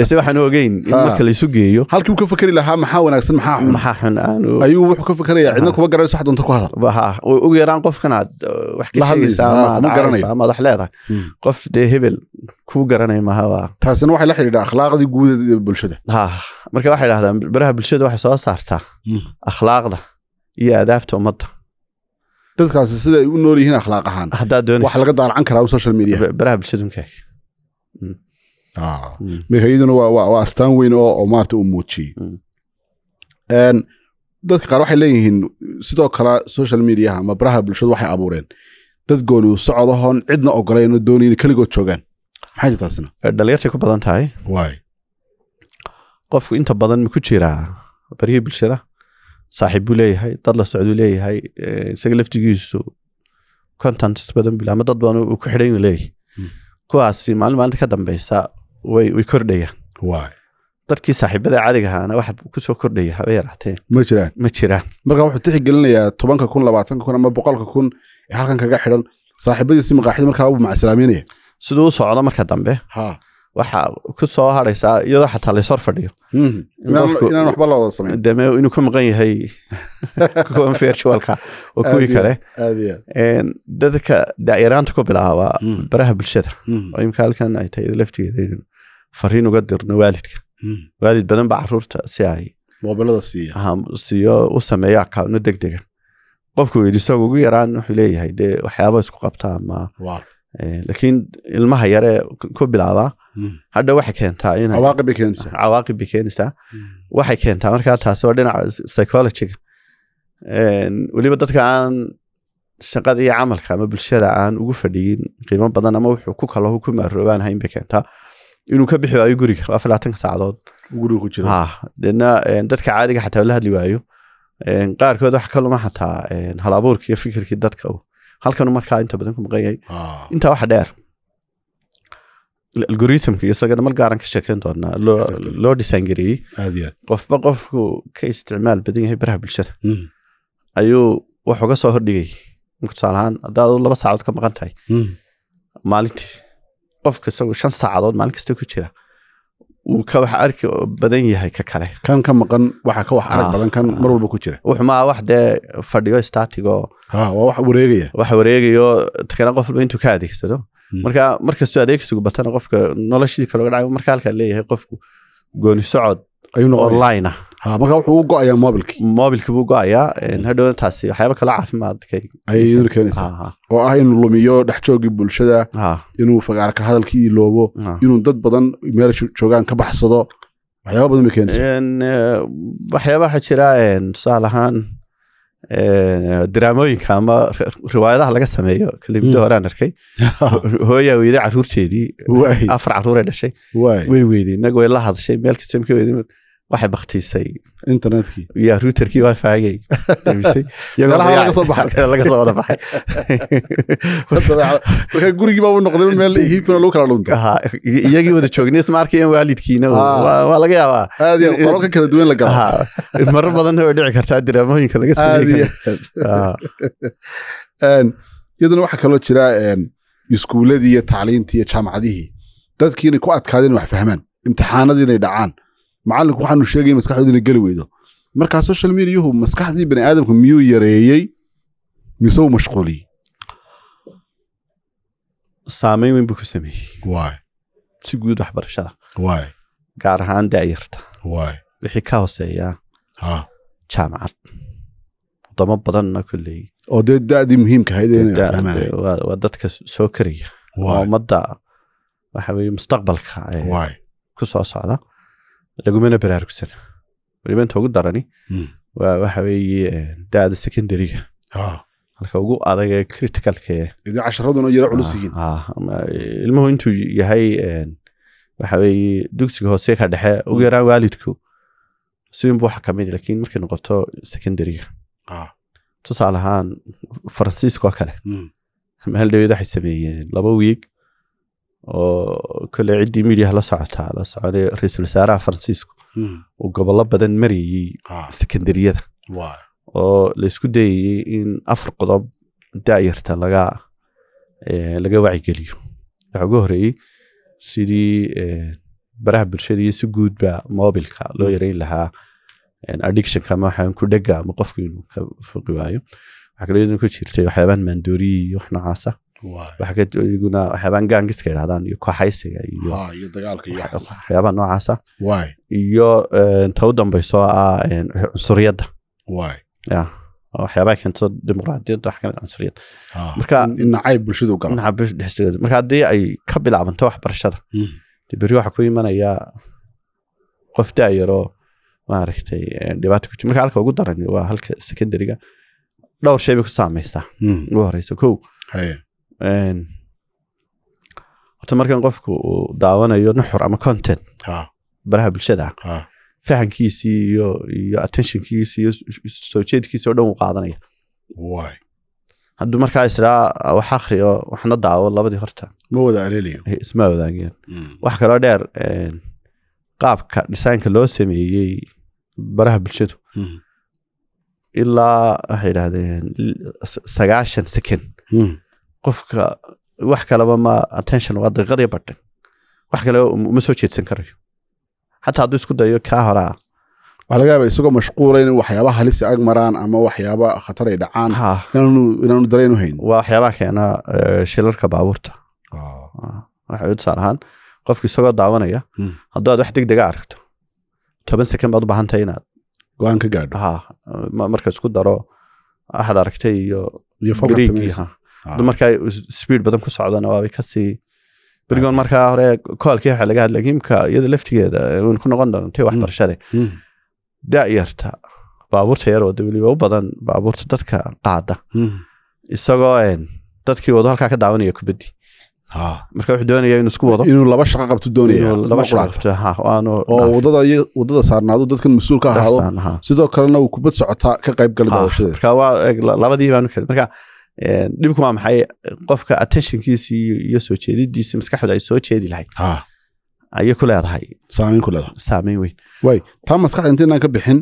ise waxaan ogeyn in marka laysu geeyo halkii uu ka fakeri lahaa maxaa wanaagsan maxaa xun maxaa xun aan ayuu wuxuu ka fakeraya cidna ah. kuma garanayso wax doonta ku hadal ha ugu yaraan qofkan uh, wax ka wax leedahay hmm. qof dee hebel kuu garanay maaha waa taasina waxay la xidhiidhaa akhlaaqdii guud ee bulshada ha marka waxay idhahdaan baraha bulshada waxay soo saartaa hmm. akhlaaqda iyo aadaabta ummadda dadkaas sida ay u nool yihiin akhlaaq ahaan waxa laga daalacan karaa social media hmm. Hmm. Ah. waa astaan weyn oo maarata uu muujiyey hmm. dadka qaar waxay leeyihiin sidoo kale social mediaha ama baraha bulshadu waxay abuureen dad gooni u socdahoon cidna ogolayno doonayn keligood joogaan maxaa jirtaasna er, dhallinyartay ku badan tahay qofku inta badan ma ku jiraa barihii bulshada saaxiib buu leeyahay dad la socduu leeyahay isaga laftigiisu contents badan bu ama dad badan uu ku xidhan leeyahay hmm. kuwaasi maalin maalinta ka dambeysa way kordhayaan dadkii saaxiibada caadigahaana waxa kusoo kordhaya haba yaraateen ma jiraan ma jiraan marka wuxuu tixgelinayaa tobanka kun labaatanka kun ama boqolka kun ee halkan kaga xidhan saaxiibadiisi maqaaxida markaa uu macasalaameynaya siduu u socdo marka dambe ha waxa ku soo hadhaysaa iyadoo xataa lays hor fadhiyo hmm. inaan inuu ka maqan yahay kuwan virtualka oo kuwii kale dadka dacyaraanta ku bilaaba hmm. baraha bulshada oo hmm. imka halkan ay tahay laftigeeda inuu fariin uga dirno waalidka waalid badan baa caruurta si ay moobilada siiyo u sameeyo akaawno deg qofku yidhi isagu ugu yaraan wuxuu leeyahay dee waxyaaba isku qabta ama laakiin ilmaha yare ku bilaabaa Hmm. hadha waxay keentaa cawaaqib bay keenaysaa hmm. waxay keentaa markaa taasi waa dhinaca psychologiga weliba dadka aan shaqada iyo camalka ama bulshada aan ugu fadhiyin qiimo badan ama wuxuu ku kalo ku maaroobaanahayn bay keentaa inuu ka bixi waayo guriga afar labaatanka saacadood ah, deedna dadka caadiga xataa la hadli waayo qaarkood wax ka luma xataa halabuurka fikirkii dadka halkanu markaa inta badan ku maqan yahay ah. intaa waxa dheer algoritmka isagana mal gaaran ka sheekeyn doonaa loo gareeyey qofba qofku ka isticmaal badan yahay baraha bulshada ayuu wax uga soo hordhigay tusaalahaan hadaad laba saacadood ka maqan tahay hmm. maalintii qofka isagu shan saacadood maalin kasta ku jira uu ka wax arki badan yahay ka kale kan ka maqan waxa ka wax arag ah. badan kan mar walba ku jira wux maa wax dee fadhiyo staatigo waa wax wareegaya wax wareegayo takana qof walba intuu ka adeegsado Hmm. marka markastuu adeegsigu batana qofka noloshii kalooga dhacay marka halkaa leeyahay qofku gooni socod online ah marka wuxuu u ayaa mobilkii mobilkii buu go'ayaa eh, hmm. hadhow taasi waxyaaba kaloo caafimaadkay ayaduna keenaysaa oo ah inuu lumiyo dhex joogii bulshada inuu fagaarka hadalkii iloobo inuu dad badan meel joogaan ka baxsado waxyaaba badan bay keenaysaa eh, waxyaaba waxaa jira tusaale ahaan diraamooyinka ama riwaayadaha laga sameeyo kalimdo hmm. horaan arkay hooyaa weyday caruurteedii afar caruuree dhashay way weyday inag way la hadashay meel kasta waxay baktiisay internetkii ya ruuterkii iyagii wada joognay ismaarkiin waa laga yaabaa badan way dhici kartaa diraamooyinka laga kaloo jira iskuuladii iyo tacliintii iyo jaamacadihii dadkii ku adkaadeen wax fahmaan imtixaanadii dhacaan macalinku waxaanu sheegay maskaxdooda geli weydo markaa social mediahu maskaxdii bani aadamku miyuu yareeyey mise u mashquuliyey saameyn weyn buu ku sameeyey waay si guud waxbarashada waay gaar ahaan da'yarta waay wixii ka hooseeyaa ha jaamacad wadamo badanna kolley oo dee da'dii muhiimka ahayd waa dadka soo karaya waa ummadda waxa weye mustaqbalka ee ku soo socda lagumana baraarugsan waliba ugu darani waa waxa weeye da-da secondariga halka ugu adag ee criticalkae casharaduna yaro culus yihiin ilmuhu intuu yahay waxa weeye dugsiga hoose ka dhexe ugu yaraan waalidku sidin buu xakamin lakin markay noqoto secondariga tusaale ahaan faransiiska oo kale mahal dhaweed waxay sameeyeen laba wiig oo kale ciddii midiyaha la socotaa la socday ra-iisul wasaaraha faransiisku hmm. uu gobollo badan marayey sekenderiyada oo laysku dayayey in afar qodob da'yarta laga laga wacigeliyo waxa ugu horeeyey sidii baraha bulshada iyo si guudba mobilka loo hmm. yareyn lahaa addictionka ama waxaan ku dhega ama qofku inuu ka foqi waayo waxaa kaloo iyadana ku jirtay waxyaabaan maandooriyii iyo wax noocaasa waaguna waxyaabaan gaangiska idhahdaan iyo kooxaysiga iyowaxyaabaha noocaasa iyo ta u dambayso ah cunsuriyadda waxyaabaha oh, keento dimuqraadiyadda wax kamid cunsuriyadda ah. markanacayb bulshadugala marka haddii ay ka bilaabanto waxbarashada hmm. de berri waxaa ku imanaya qof daayaroo maaragtay eh, dhibaata ku marka halka ugu daran waa halka secondariga dhowr shay bay ku saamaysaa hmm. ugu horeysa kow horta markan qofku uu daawanayo nuxur ama content baraha bulshada fahankiisii fahamkiisii iyo iyo attentionkiisi iyo soo jeedkiisi o dhan uu qaadanaya hadduu markaa israa ah, wax akhri oo waxna daawo labadii horta ma wada aleelayo eh, isma wadaageen hmm. wax kaloo dheer qaabka dhisaanka loo sameeyey baraha bulshadu hmm. ilaa waxay idhahdeen sagaashan second hmm qofka wax kaleba ma attention waa daqiiqadii bartay wax kale uma soo jeedsan karayo xataa hadduu isku dayo kaa horaa waxa laga yaaba isagoo mashquula in waxyaaba halisa ag maraan ama waxyaaba khataray dhacaan inaanu dareen u haynin waa waxyaabaha keena eh, shilarka baabuurta ah, waxa tusaale ahaan qofki isagoo daawanaya hmm. hadduu aad wax deg dega aragto toban sekend baad u baahan inaad go-aan ka gaadho marka isku daro aad aragtay iyo markay sbiid badan ku socdana waabay kasii bergon markaa hore koalkii waxa laga hadlay imka iyada laftigeeda waynu eh, ku noqon doontay waxbarashada hmm. da'yarta baabuurta yar wada weliba u badan baabuurta dadka qaada hmm. isagoo eh, dadkii wado halkaa ka daawanaya kubaddi marka wuxuu doonaya inuu isku wado inuu laba shaqo qabto doonayaoo saarnaado dadkan mas-uul ahaado sidoo kalena uu kubad socotaa ka qayb gala daawashadeed marka waa eh, dhibku waa maxay qofka attentionkiisa iyo soo jeedidiisi maskaxdu ay soo jeedi lahayd ayay ku leedahay saamayn ku leedahay saamayn weyn way taa maskaxda inta ka bixin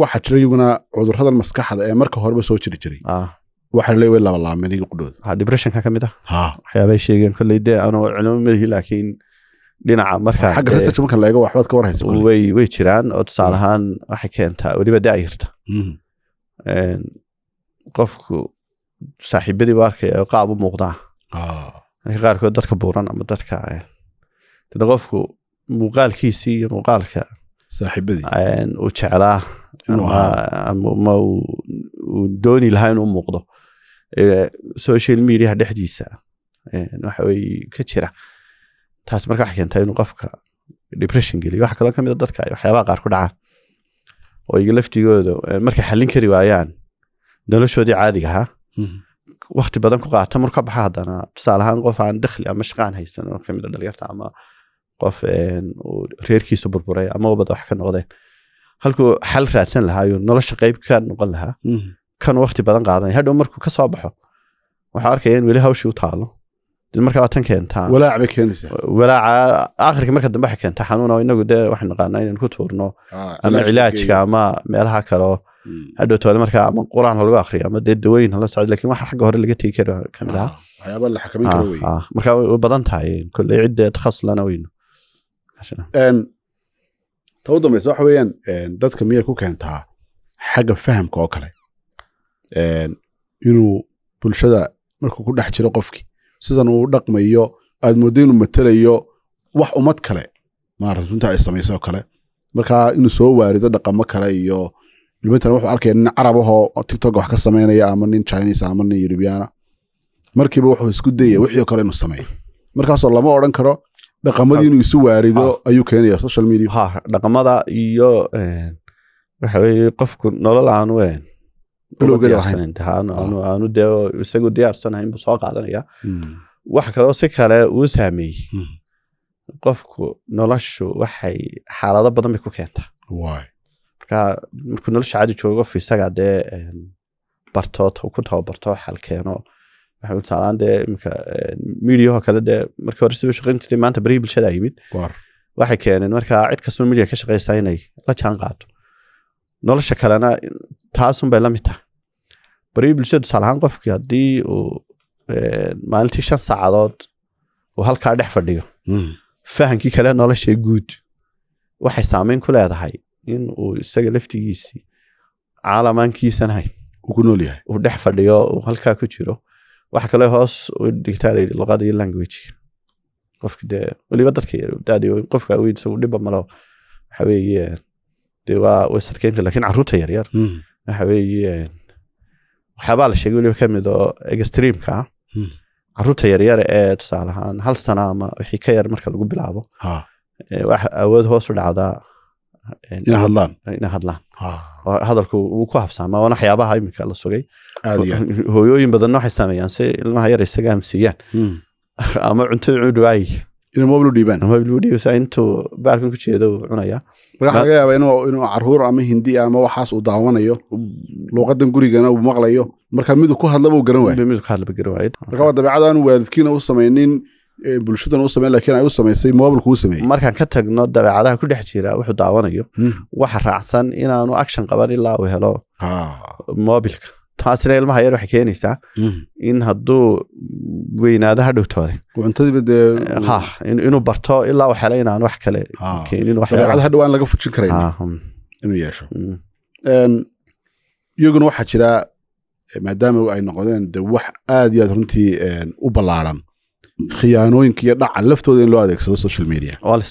waxaa jira iyaguna cudurradan maskaxda ee marka horeba soo jiri jiray ah. waxaa leeyahay way laabalaabmeen iyo qudhooda ha depressionka ka mid ah ha waxyaabay sheegeen kolley dee aanu cilmo laakiin dhinaca marka research marka la eego waxbaad ka warhaysa way way jiraan oo tusaale mm. ahaan waxay keentaa weliba daayirta mm-hmm. qofku saaxiibadii ba arkaya qaab u muuqdaa ah. qaarkood dadka buuran ama dadka dada qofku muuqaalkiisii iyo muuqaalka saaxiibadii uu jeclaa ama uu dooni lahaa inuu muuqdo social mediaha dhexdiisa waxa ka jira taas marka wax keenta inuu qofka depression geliyo waxa kaloo kamid a ah dadka ay waxyaabaha qaar ku dhacaan oo iga laftigooda markay xallin kari waayaan noloshoodii caadiga ahaa wakti badan ku qaata mar ka baxa haddana tusaale ahaan qof aan dakhli ama shaqaan haysan oo kamid a dhalinyarta ama qof reerkiisa burburay ama ubada wax ka noqdeen halkuu xal raadsan lahaa ayuu nolosha qeyb ka noqon lahaa kan wakti badan qaadanaya hadhow markuu kasoo baxo waxaa arkaya in weli hawshii u taalo did markaa tan keentaa walaac bay keenaysaa walaaca aakhirka marka dambe waxay keentaa xanuun oo inagu dee waxaan naqaanaa inaynu ku tuurno ama cilaajka ama meelaha kaleo Hmm. hadhowta markaa ama quraan lagu akriyo ama dee dawooyin hala socdo lakin waxa xagga hore laga tegi karo kamid ah. ah waxyaaba la xakameyn karo ah, wey ah. marka way badan tahay kolle cidda takhasus lana weyno ta u dambaysa waxa weeyaan dadka miyay ku keentaa xagga fahamka oo kale inuu bulshada markuu ku dhex jiro qofki sidan uu dhaqmayo aad moodo inuu matelayo wax umad kale maarata runta ay samaysa oo kale markaa inuu soo waarido dhaqamo kale iyo lmtr wuxuu arkaya nin carab ahoo tictok wax ka samaynaya ama nin chinese ama nin yurubiyaana markiiba wuxuu isku dayaya wixii kale inuu sameeyo markaasoo lama odhan karo dhaqamadii inuu isu waarido ah. ayuu keenaya social media ha dhaqamada iyo eh, waxa weeye qofku nolol aanu eh, ah. aanu dee isagu diyaarsanahayn buu soo qaadanaya hmm. wax kaleo si kale uu saameeyey hmm. qofku noloshu waxay xaalado badan bay ku keentaa marka markuu nolosha caadi joogo fiisaga dee barto ku tababarto xalkeeno maxametaqaan dee iminka midiyaho kale dee markii hore siduu shaqayn jiray maanta barihii bulshada yimid waxay keeneen marka cid kastoo midiya ka shaqaysa inay la jaan qaado nolosha kalena taasunbay lamid tahay barihii bulshada tusaale ahaan qofkii haddii uu maalintii shan saacadood uu halkaa dhex fadhiyo hmm. fahamkii kale nolosha guud waxay saameyn ku leedahay in uu isaga laftigiisi laftigiisii caalamaankiisanahay ku nool yahay uu dhex fadhiyo halkaa ku jiro waxa kale hoos dhigtaa layidhi luqada iyo languageka qofka dee weliba dadka yar qofka weyn isagu dhiba malo waxa weeye waa waysarkeynta laakiin carruurta yaryar hmm. waxa waxyaabaa la sheegay weliba kamid oo extreamka hmm. ah yaryar ee tusaale ahaan hal sano ama wixii ka yar marka lagu bilaabo awood hoos u dhacdaa ina hadlaan ina hadlaan ah. hadalku wuu ku habsaamaa waana waxyaabaha iminka la sugay hooyooyin badanna waxay sameeyaan si ilmaha yar isaga hamsiiyaan hmm. ama cuntada u dhawaayi inuu dhiibaan mobil dhiibasa intuu baalkan ku jeeda uu cunaya marka laga yaaba inuu inuu caruur ama hindi ama waxaas uu daawanayo luuqadan gurigana uu maqlayo marka miduu ku hadlaba uu garan waayo miduu ku hadlaba garan waayo marka waa dabeecadaan waalidkiina u samaynin bulshadan u sameyn ay u samaysay u sameeyey markaan ka tagno dabeecadaha ku dhex jira wuxuu daawanayo hmm. waxa raacsan inaanu action qaban ilaa uu helo mobilka taasina ilmaha yar waxay keenaysaa hmm. in hadduu weynaado ha dhowtooday inuu barto ilaa uu helo inaan wax kale keenin laga fujin karayn inuu yeesho hmm. iyaguna waxaa jira maadaama ay noqdeen de wax aad iyo aad runtii u ballaaran khiyaanooyinka iyo dhaca laftooda in loo adeegsado social media waa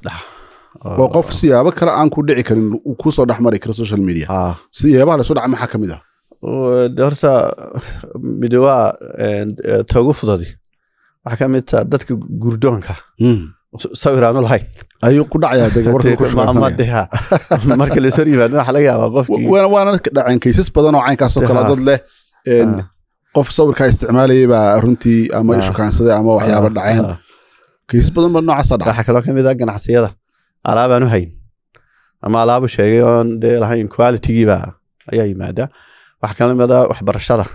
oo qof siyaabo kale aan ku dhici karin kusoo dhexmari karo social media ah. siyaabaha lasoo dhaca maxaa ka mid ah horta midoobaa e, toogu fudadi waxaa ka mid taha dadka gurdoonka hmm. sawiraanu lahayn ayuu ku dhacayamarka lasoo yimaado waxa laga yaabaa qofkii waana dhaceen kaysas badan oo caynkaasoo kale dad leh ah qof sawirkaa isticmaalayay baa runtii ama ah. ishukaansaday ama waxyaaba ah. dhaceen ah. kiis badan ba noocaasa dha waxaa kaloo ka mid a ganacsiyada alaabaan u hayn ama alaabu sheegay oon dee lahayn qualitygiiba ayaa yimaada waxaa kala mid a waxbarashada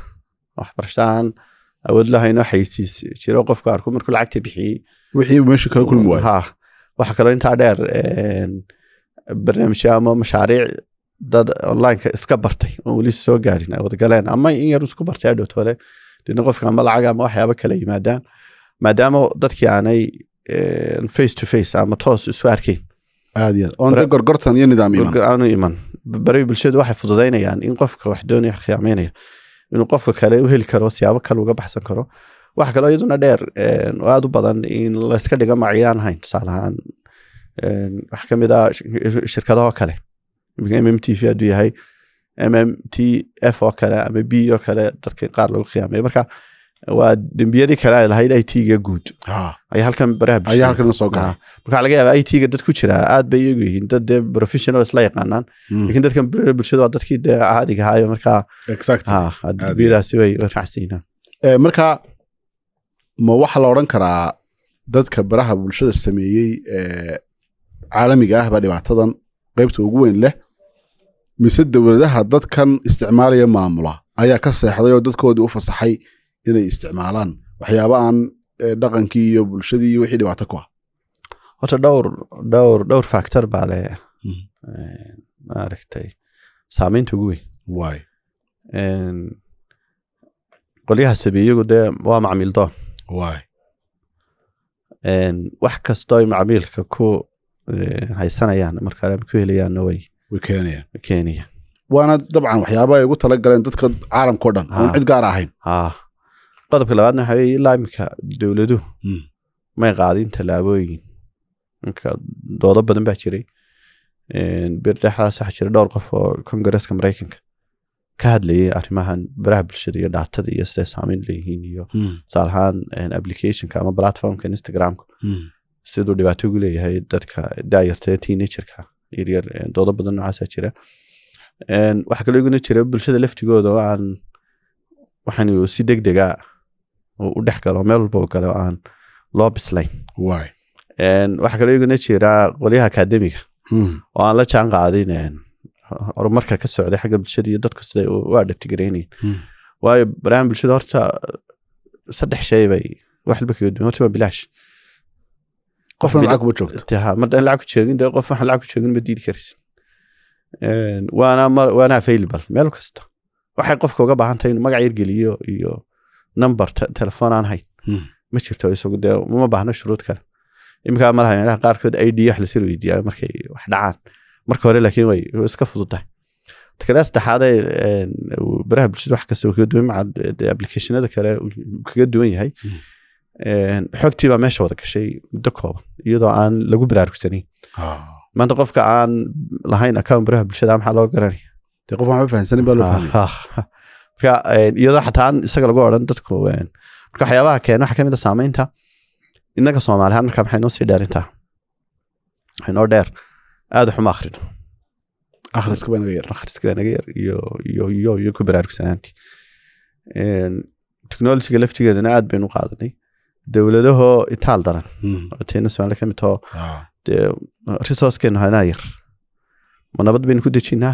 waxbarashada aan awood lahayn oo xaysiis jiro qofku arku markuu lacagta bixiyey wixii meesha kala kulmi waay ha waxaa kaloo intaa dheer barnaamijyo ama mashaariic dad onlineka iska bartay oon weli soo gaarin ay wadagaleen ama in yar isku bartay adhowt hore dina qofka ama lacag ama waxyaaba kala yimaadaan maadaama dadkii aanay face to face ama toos isu arkayn gorgortan iyo nidaam iman bari bulshadu waxay fududaynayaan in qofka wax doonaya khiyaameynaya inuu qofka kale u heli karo siyaabo kale uga baxsan karo waxa kaloo iyaduna dheer eh, aada u badan in layska dhiga magacyaan ahayn tusaaleahaan eh, wax ka mid ah shirkadaho kale mmtv haduu yahay mmt f oo kale ama b oo kale dadka qaar lagu qiyaamaya marka waa dembiyadii kale ay it ga guud ayaa halkan baraamarka laga yaaba itga dad ku jiraa aad bay iyagu yihiin dad dee professional isla yaqaanaan lakin dadkan bulshada waa dadkii dee caadiga ahaayo markaa way raacsiinaan marka ma waxaa la odran karaa dadka baraha bulshada sameeyey ee caalamiga ah ba dhibaatadan qeybta ugu weyn leh mise dowladaha dadkan isticmaalaya maamula ayaa ka seexday oo dadkoodii u fasaxay inay isticmaalaan waxyaaba aan eh, dhaqankii iyo bulshadii iyo wixii dhibaato ku ah horta dhowr dhowr dhowr factor baa le hmm. eh, maaragtay saamaynta ugu weyn waay qolyaha sabiiyagu dee waa macmiil doon waay wax kastoo ay macmiilka ku eh, haysanayaan marka ku helayaanna way kenya waana dabcan waxyaaba ay ugu tala galeen dadka caalamkao dhan oon cid gaar ahayn qodobka labaadna waxaa weye ilaa imika dowladuhu hmm. may qaadin tallaabooyin inka doodo badan baa jiray bir dhexdaas waxaa jira dhowr qof oo kongareska maraykanka ka hadlayay arrimahan baraha bulshada iyo dhaatada iyo siday saameyn leeyihiin iyo hmm. tusaal ahaan applicationka ama platformka instagramka hmm. siduu dhibaato ugu leeyahay dadka daayarta teenagerka yaryar doodo badan noocaasa jira waxaa kaloo iguna jira bulshada laftigooda oo aan waxaan si deg dega ah oo u dhex galo meel walbao kale oo aan loo bislayn waxaa kaloo iguna jira qolyaha akademiga oo hmm. aan la jaan qaadin horumarka ka socday xagga bulshada iyo dadku siday u adabtigaraynayn hmm. waayo barahan bulshada horta saddex shay bay wax walba kaga duwan horta waa bilaash qofna lacag uma joogto mardan lacag ma diidi karaysid waana available meel kasta waxay qofka uga baahan tahay inuu iyo number telefon aan hayn ma jirto isagu dee uma baahno shuruud kale iminkaa malaha meelaha qaarkood id d wax lasir weydiiyaa markay wax dhacaan marka hore laakiin way iska fududahay takada saddexaadee baraha bulshada wax kasta kaga duwan maca applicationada kale kaga duwan yahay xogtii baa meesha wada gashay muddo kooban iyadoo aan lagu baraarugsanin ah. maanta qofka aan lahayn account baraha bulshada maxaa loo garanaya de qof waxba fahansanin baa loo fahamaya ah, ah, marka iyadoo xataa isaga lagu odhan dadku marka waxyaabaha keen waxaa kamid a saameynta innaga soomaalihaan marka maxay noo sii dheerintaa noo dheer aada xuma akhrino akhriska baa naga yar akhriska baa naga yar iyo iyo iyo iyo ku baraarugsanaanti technologyga laftigeedana aad baynu qaadanay dowladaho itaal daran ootena hmm. somalia ka mid taho ah. dee resourcekeenu hanaa yar ma nabad baynu ku dejinaa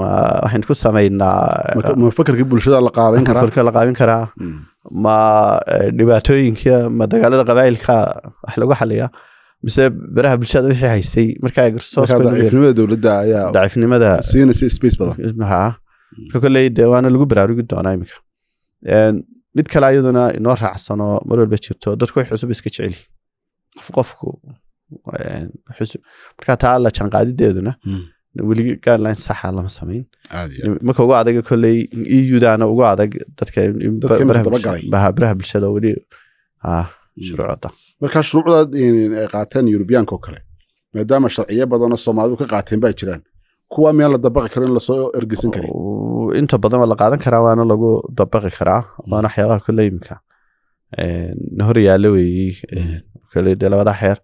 ma waxaynu ku samaynaa eh, fakarkii bulshada la qaabin karaa la qaabin karaa hmm. ma eh, dhibaatooyinka ma dagaalada qabaa'ilka wax lagu xaliya mise baraha bulshada wixii haystay markaa resourcekeennimada dowladda dee waana lagu baraarugi doonaa imika mid kale ayaduna inoo raacsano mar walba jirto dadku way xusub iska jeceli qof qofku xusub marka taa la janqaadideeduna hmm. weli gaadline saxa ah lama samayn marka ugu adaga kolley eudaana ugu adag dadka baraha bulshada weli ah, hmm. shuruucda marka shuruucda qaateen yurubiyaanka oo kale maadaama sharciyo badanoo soomaalidu ka qaateen baa jiraan kuwa meel la dabaqi karo in lasoo ergeysan karin inta badan waa la qaadan karaa waana lagu dabaqi karaa waana waxyaabaha kole imika hor yaalo weeyi kole labada xeer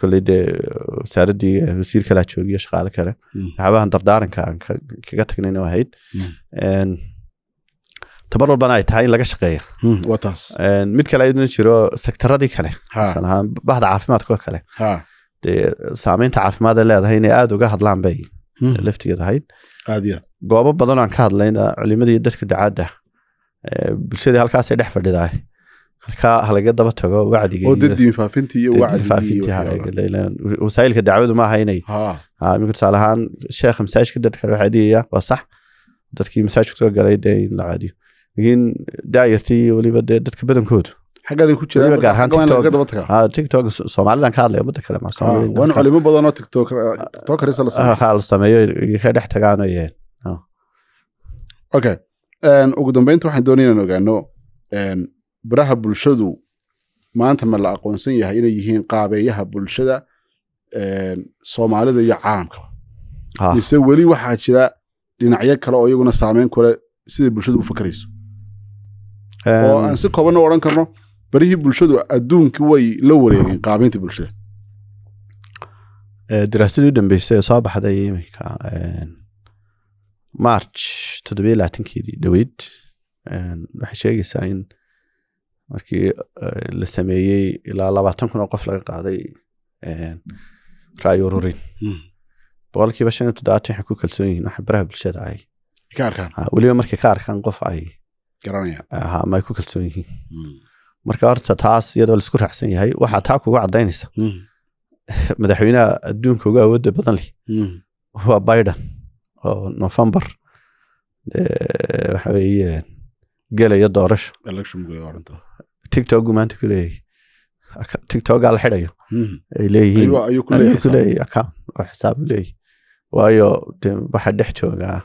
kole uh, wasaaraddii uh, wasiir kalaa joogiyo shaqaale kale mm. waxyaabahan dardaaranka aan kaga tagnayna ahayd mm. tabar walbana ay tahay in laga shaqeeyo mm, mid kale ayaduna jiro sektaradii kale bahda caafimaadka oo kale dee saameynta caafimaad ay leedahay inay aada uga hadlaan bay Hmm. laftigeed ahayd goobo badan aan ka hadlayna culimadii dadka dacaada bulshadii halkaasay dhex fadhidaa halkaa halaga daba tago wacdigawasaayilka dacwadu ma aha inay imika tusaale ahaan sheekha masaajidka dad kale dhigaya waa sax dadkii masaajidka soo galay dee in la caadiyo laakiin daayartii weliba dee dadka badankoodu tigtog soomalidan ka hadlaya umada kale ugu dambeynta waxaan doonaya inaan ogaano baraha bulshadu maanta ma la aqoonsan yahay inay yihiin qaabeeyaha bulshada soomaalida iyo caalamka mise weli waxaa jira dhinacyo kale oo iyaguna saameyn kule siday bulshadu u fakarayso oo aan si koobanna oran karno barihii bulshadu adduunki way la wareegeen qaabaynta bulshada eh, daraasadii u dambeysay ee soo baxday imika march toddobiyo labaatankeedii dhoweyd waxay sheegaysaa in markii eh, la sameeyey ilaa labaatan kun oo qof laga qaaday ra'yi ururin hmm. boqolkiiba shan iyo toddobaatan waxay ku kalsoon yihiin waxa baraha bulshada ay ah, weliba markay ka arkaan qof ay ma ay ku kalsoon yihiin hmm marka horta taas iyadoo laisku raacsan yahay waxaa taa kugu caddaynaysa hmm. madaxweynaha adduunka uga awoodda badan leh hmm. waa biden oo novembar waxa weeye gelaya doorasho tictokgu maanta ku leeyahay tictokgaa la xidhayo hmm. ay leeyihiinkuleeyahy account oo xisaabu leeyahy waayo waxa dhex joogaa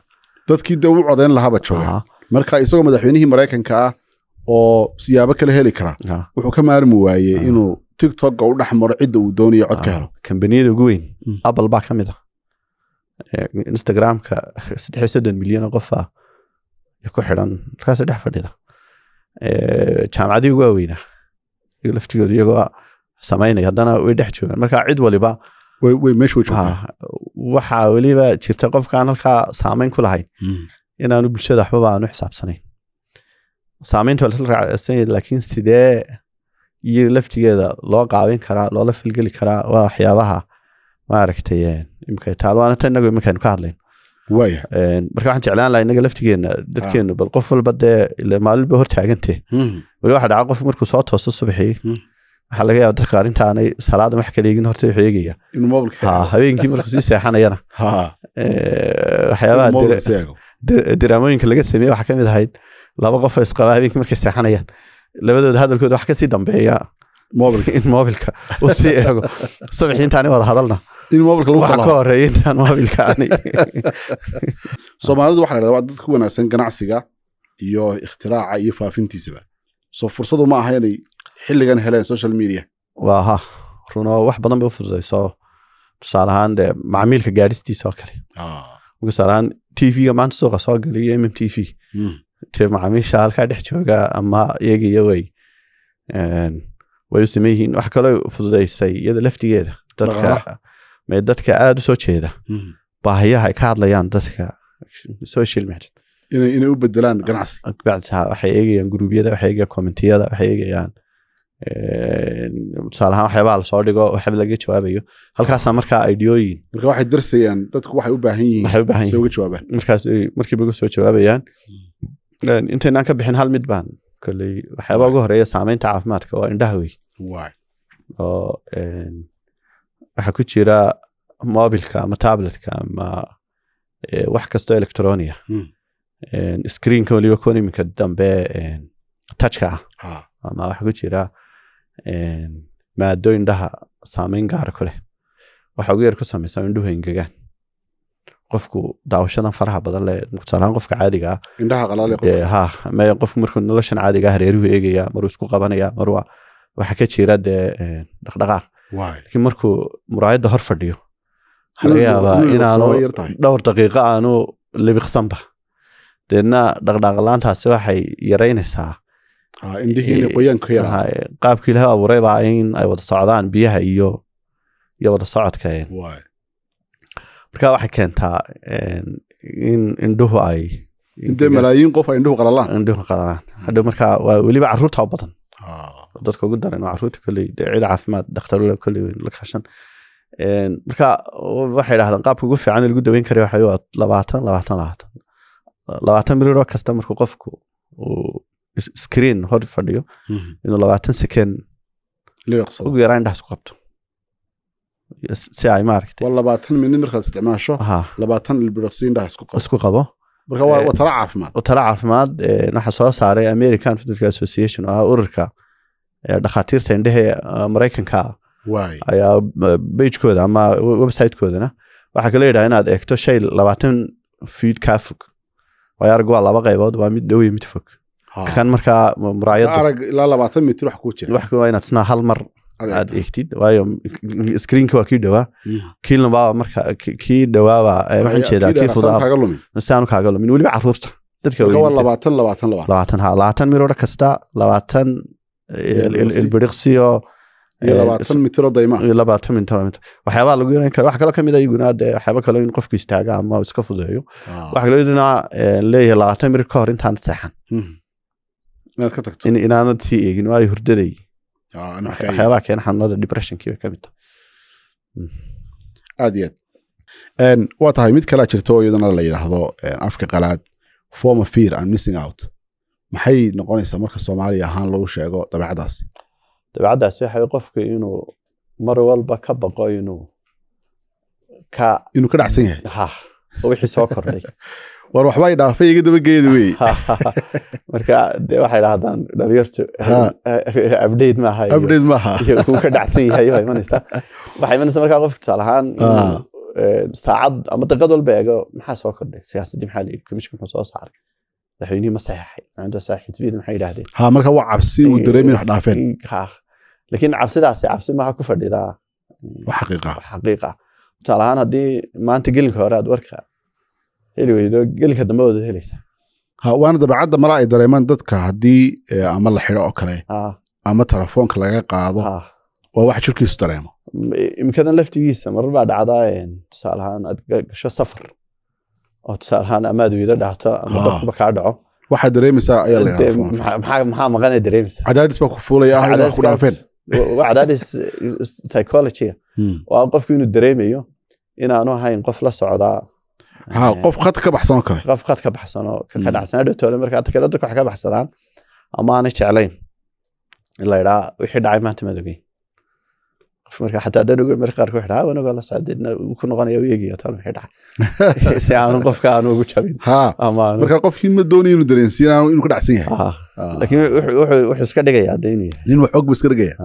dadkii de u codeyn lahaaba jooga marka isagoo madaxweynihii maraykanka ah oo siyaabo kale heli karaa ah. wuxuu ka maarmi waayey ah. inuu tictokga u dhex maro cidda uu doonayo codka ah. helo kambaniyada ugu weyn hmm. apple baa ka mid ah eh, instagramka saddex soddon milyan oo qofa ku xidan markaas dhex fadhida eh, jaamacadii ugu waaweynaa laftigooda iyagoo samaynaya haddana way dhex joogaan marka cid waliba waxaa weliba jirta qofkaan halkaa saameyn ku lahayn hmm. inaanu bulshada waxbaba aanu xisaabsanayn saamaynta waa laisla raacsanaya laakiin sidee iyo laftigeeda loo qaabin karaa loola filgeli karaa waa waxyaabaha maaragtay imika taalwaana tan inagu iminkaaynu ka hadlayn marka waxaan jeclaan laha inaga laftigeenna dadkeenu ah. bal qof walba dee ile maalinba hor taagantee hmm. weli waxaa dhaca qof markuu soo toosto subaxii hmm. waxaa laga yaaba dadka arrintaanay salaada wax kala eegin horta wuxuu eegaya habeenkii markuu sii seexanayana waxyaabaha diraamooyinka laga sameeye waxaa ka mid ahayd laba qof isqaba habeenkii markay seexanayaan labadooda hadalkooda wax kasii dambeeya in mobilka usii eego sabxii intaani wada hadalna wax ka horeeya intaan mobilkaani soomaalidu waxa la hahda waa dad ku wanaagsan ganacsiga iyo ikhtiraaca iyo faafintiisaba soo fursadu ma aha inay xilligan heleen social media waa ha runo wax badan bay u fududayso tusaale ahaan dee macmiilka gaadhistiisa oo kale ah. tusaale ahaan t v-ga maanta suuqa soo geliyo mm t v hmm t macaamiisha halkaa dhex jooga ama iyagiyo way way u siman yihiin wax kaloo fududaysay iyada laftigeeda dadka me dadka aada u soo jeeda baahiyaha ay ka hadlayaan dadka soo shilmixd inay u bedelaan ganacsi waxay eegayaan guruubyada waxay eegayaan commentiyada waxay eegayaan tusaale ahaan waxyaabaha lasoo dhigo waxyaaba laga jawaabayo halkaasaa markaa aidiyooyin marka waxay darsayaan dadku waxay u baahan yihiin waxay u baahan yihiin markaas markiiba uga soo jawaabayaan intaynaan ka bixin hal mid baan koley waxyaabaa ugu horeeya saameynta caafimaadka waa indhaha wey oo waxaa ku jira mobilka ama tabletka ama e, wax kastoo electronia hmm. screenka waliba kon iminka dambe touchka ah ama waxaa ku jira maado indhaha saameyn gaara ku leh waxaa ugu yar ku samaysa indhuhu engegaan qofku daawashadan faraha badan leh tusaalahaan qofka caadigaa ah, indhaha qof markuu noloshan caadigaa ah hareeruhu eegaya maruu isku qabanaya maruu waxaa ka jira dee eh, dhaqdhaqaaq lakiin markuu muraayadda hor fadhiyo waxaa laga yaabaa inaanu dhowr daqiiqo aanu libiqsanba deedna dhaqdhaqlaantaasi waxay yaraynaysaa ah, eh, eh, qaabkii ilaah abuuray baa in ay wada socdaan biyaha iyo iyo wada socodka marka waxay keentaa in indhuhu ay de malaayiin qof ay indhuhu qalalaan indhuhu qalalaan hadhow marka waa weliba caruurta u badan ah. dadka ugu daran oo caruurta kolley dee caafimaad dhakhtarula kolley la kaashan marka waxay idhahdaan qaabka ugu fiican lagu daweyn kara waxa waa labaatan labaatan labaatan labaatan miriiroo kasta markuu qofku uu screen hor fadhiyo mhm. inuu labaatan second ugu yaraan indhahaas ku qabto si ay maaragtay waa labaatan minid markaad isticmaasho labaatan ilbiraqsiin dhax isku qabo marka waa tala caafimaad tala caafimaad waxaa soo saaray american federal association oo ah ururka dhakhaatiirta indhehe maraykanka ayaa bagekooda ama websitekoodana waxaa kala yidhaha inaad eegto shay labaatan fiid kaa fog waayo arag waa laba qaybood waa mid dhow mid fog kan markaa muraayadda labaatan mitir wax kuu jira wax inaad isnaa hal mar aad eegtid waayo screenka waa kii dhawaa kii lumaaba marka kii dhawaaba eh, waxaan jeedaa kii fudaa kaaga lumin weliba caruurta dadka labaatan labaatan kasta labaatan eh, ilbiriqsiyo eh, labaatan mitiro dayma labaatan mitiro waxyaabaha lagu yaran kara wax kaloo kamid a iyaguna dee waxyaaba kaloo in qofku istaaga ama iska fudeeyo ah. waxa kaloo iyaduna leeyahay labaatan mirir ka hor intaan seexan hmm. inaanad sii eegin waayo hurdaday waxyaabaha keena xanuunada depressionkii bay ka mid tahay aad iyo aad waa tahay mid kalea jirto oo iyadana la yidhaahdo afka qalaad forma fear and missing out maxay noqonaysaa marka soomaaliya ahaan lagu sheego dabeecadaasi dabeecadaasi waxaway qofku inuu mar walba ka baqo inuu ka inuu ka dhacsan yahay ha wixii soo kordhay war i dhaafay iga daba geeda wey marka de waxay dhahdaan dhalinyartu abdate maaha abdate maaha iyo kuu ka dhacsan yahay waa imanaysaa waxaa imanaysa markaa qofka tusaale ahaan eh, saacad ama daqiiqad walba eego maxaa soo kordhay siyaasadii maxaa layidhi commissionka muxuu soo saaray madaxweynihii ma saxeexay maanta maxay yidhaahdeen ha marka waa cabsi uu dareemi wax dhaafeen laakiin cabsidaasi cabsi maaha ku fadhidaa xaqiiqa xaqiiqa tusaale ahaan haddii maanta gelinka hore aad warka heli weydo gelka dambe waana dabacadda mala ay dareemaan dadka haddii eh, ama la xido oo kale ah. ama telefoonka laga qaado ah. waa wax jirkiisu dareemo mm, imikadan laftigiisa marar baa dhacdaa tusaale ahaan aad gasho safar oo tusaale ahaan ama aad wiido dhacto ama ah. dadkuba kaa dhaco waxaa dareemaysaa ayaa la maxaa cadaadis baa ku fuulaya ku dhaafeen waa cadaadis psychology hmm. waa qofku inuu dareemayo inaanu ahayn qof la socdaa qof ad ka baxsan oo kale qof ad ka baxsan oo ka dhacsan adhatoole marka atakada dadka wax ka baxsadaan ama aanay jeclayn in la idhaa wixii dhacay maanta maad ogeyn marka xataa danuga marka qaarka wax dhahaa la socdayna ku noqonaya u eegaya tan wixii dhacay si aanu qofka aanu ugu jabin marka qofkii ma doonayo inuu dareensiinaanu inuu ka dhacsan yahay laakiin wuxuu iska dhigayaa de nin wax og bu iska dhigaya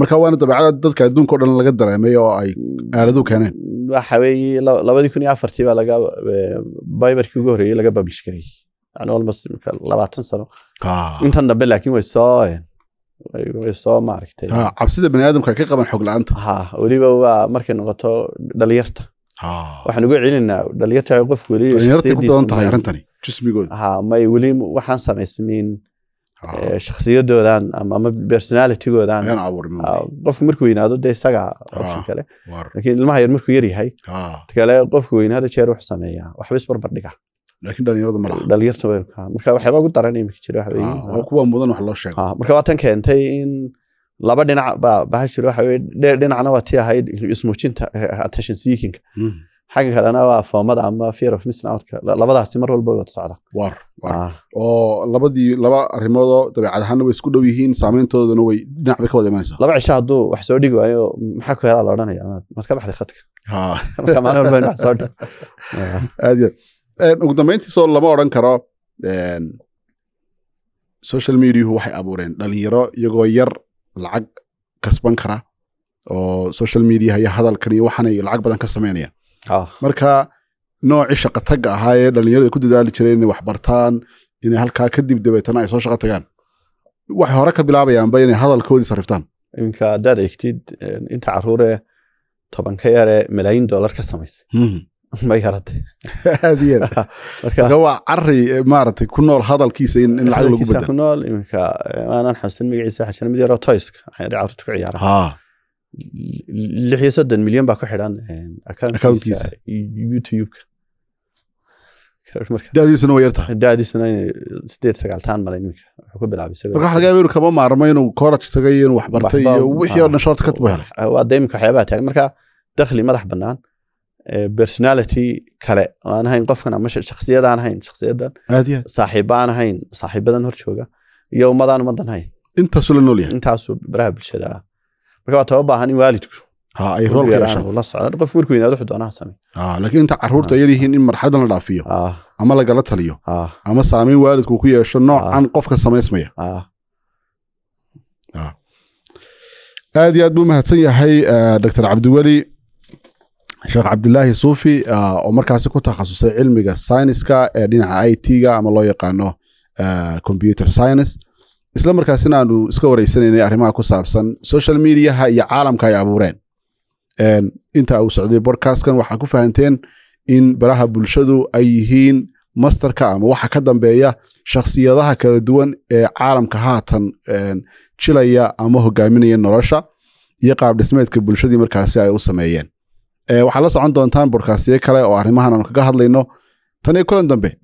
marka waana dabeecada dadka adduunka o dhan laga dareemay oo ay aaladu keeneen waxa weeye labadii kun iyo afartii baa laga biberkii eh, ugu horreeyey laga publish garayey yani almost imika labaatan sano intan dambe laakiin way soo eh, way soo maaragtay cabsida bani aadamka ay ka qaban xog la-aanta ha weliba waa markay noqoto dhalinyarta waxaan ugu celinaa dhalinyarta qof weli dhalinyarta ku badan tahay arrintani jismigooda ha may weli waxaan samaysmin shakhsiyadoodaan ama personalitygoodaan qofku markuu weynaado de isaga option kale lakiin ilmaha yar markuu yaryahay kale qofku weynaada jeer wax sameeya waxba isbarbar dhiga laakiin daran marka waa tan keentay in laba dhinac baa baha jira waxa weye dhinacna waa tii ahayd ismuujinta attention seekinga xagga kalena waa foomada ama fear of missing outka labadaasi mar walba wada socda war ah. oo labadii laba arrimoodoo dabeecad ahaana way isku dhow yihiin saameyntoodana way dhinac bay ka wada imanaysaa laba cisho hadduu wax soo dhigi waayo maxaa ku helaa la odhanaya maad ka baxday khadka aad yaad ugu dambayntiisoo lama odhan karo social mediahu waxay abuureen dhalinyaro iyagoo yar lacag kasban kara oo social media iyo hadalkan iyo waxaanay lacag badan ka sameynayaan Ah. marka noocii shaqatagga ahaa ee dhallinyarada ku dadaali jiray inay wax bartaan inay halkaa kadib dabeetana ay soo shaqa tagaan waxay hore ka bilaabayaanba inay hadalkoodii sariftaan iminka haddaad eegtid inta caruure toban ka yare malaayiin dollar ka samaysa ma yaratay aadiyada waa cari eh, maaragtay ku nool hadalkiisa in lacag lagu bedelo ku nool iminka eh, aanan xasuusin magaciisa xashanimid yaroo toyska carruurta ku ciyaara ah lix iyo soddon milyan baa ku xidhan accounkiisa youtubeka dadiisuna way yartahay dadiisuna sideed sagaaltaan malay iminka wuxuu ku bilaabay marka waxa laga yaaba inuu kama maarmo inuu koraj tagay inuu wax bartay iyo wixii oo dhan shorta ka tuba helay waa dee waxyaabaha taagan marka dakhli madax bannaan personality kale aan ahayn qofkan ama shaksiyad aan ahayn shaksiyadan saaxiibo aan ahayn saaxiibadan hor jooga iyo ummadaan ummadan hayn intaasuu la nool yahay intaasuu baraha bulshada ah marka waa tababaahan in waalidku ay qof warku inta carruurta ah. yarihiin in marxaladan la dhaafiyo ah. ama lagala taliyo ah. ama saameyn waalidku ku yeesho noocan qofka samaysmaya aad iyo aad buu mahadsan yahay eh, doctor cabdiweli sheekh cabdilaahi suufi eh, oo markaasi ku takhasusay cilmiga syniska ee dhinaca i t ga ama loo yaqaano eh, computer synice isla markaasina aanu iska wareysanaynay arrimaha ku saabsan social mediaha iyo caalamka ay abuureen ehm, inta uu socday bodcastkan waxaa ku fahanteen in baraha bulshadu ay yihiin masterka ama waxa ka dambeeya shakhsiyadaha kala duwan ee caalamka haatan ehm, jilaya ama hogaaminaya nolosha iyo qaab dhismeedka bulshadii markaasi ay u sameeyeen ehm, waxaad la socon doontaan bodkastiyo kale oo arrimahan aanu kaga hadlayno tan iyo kulan dambe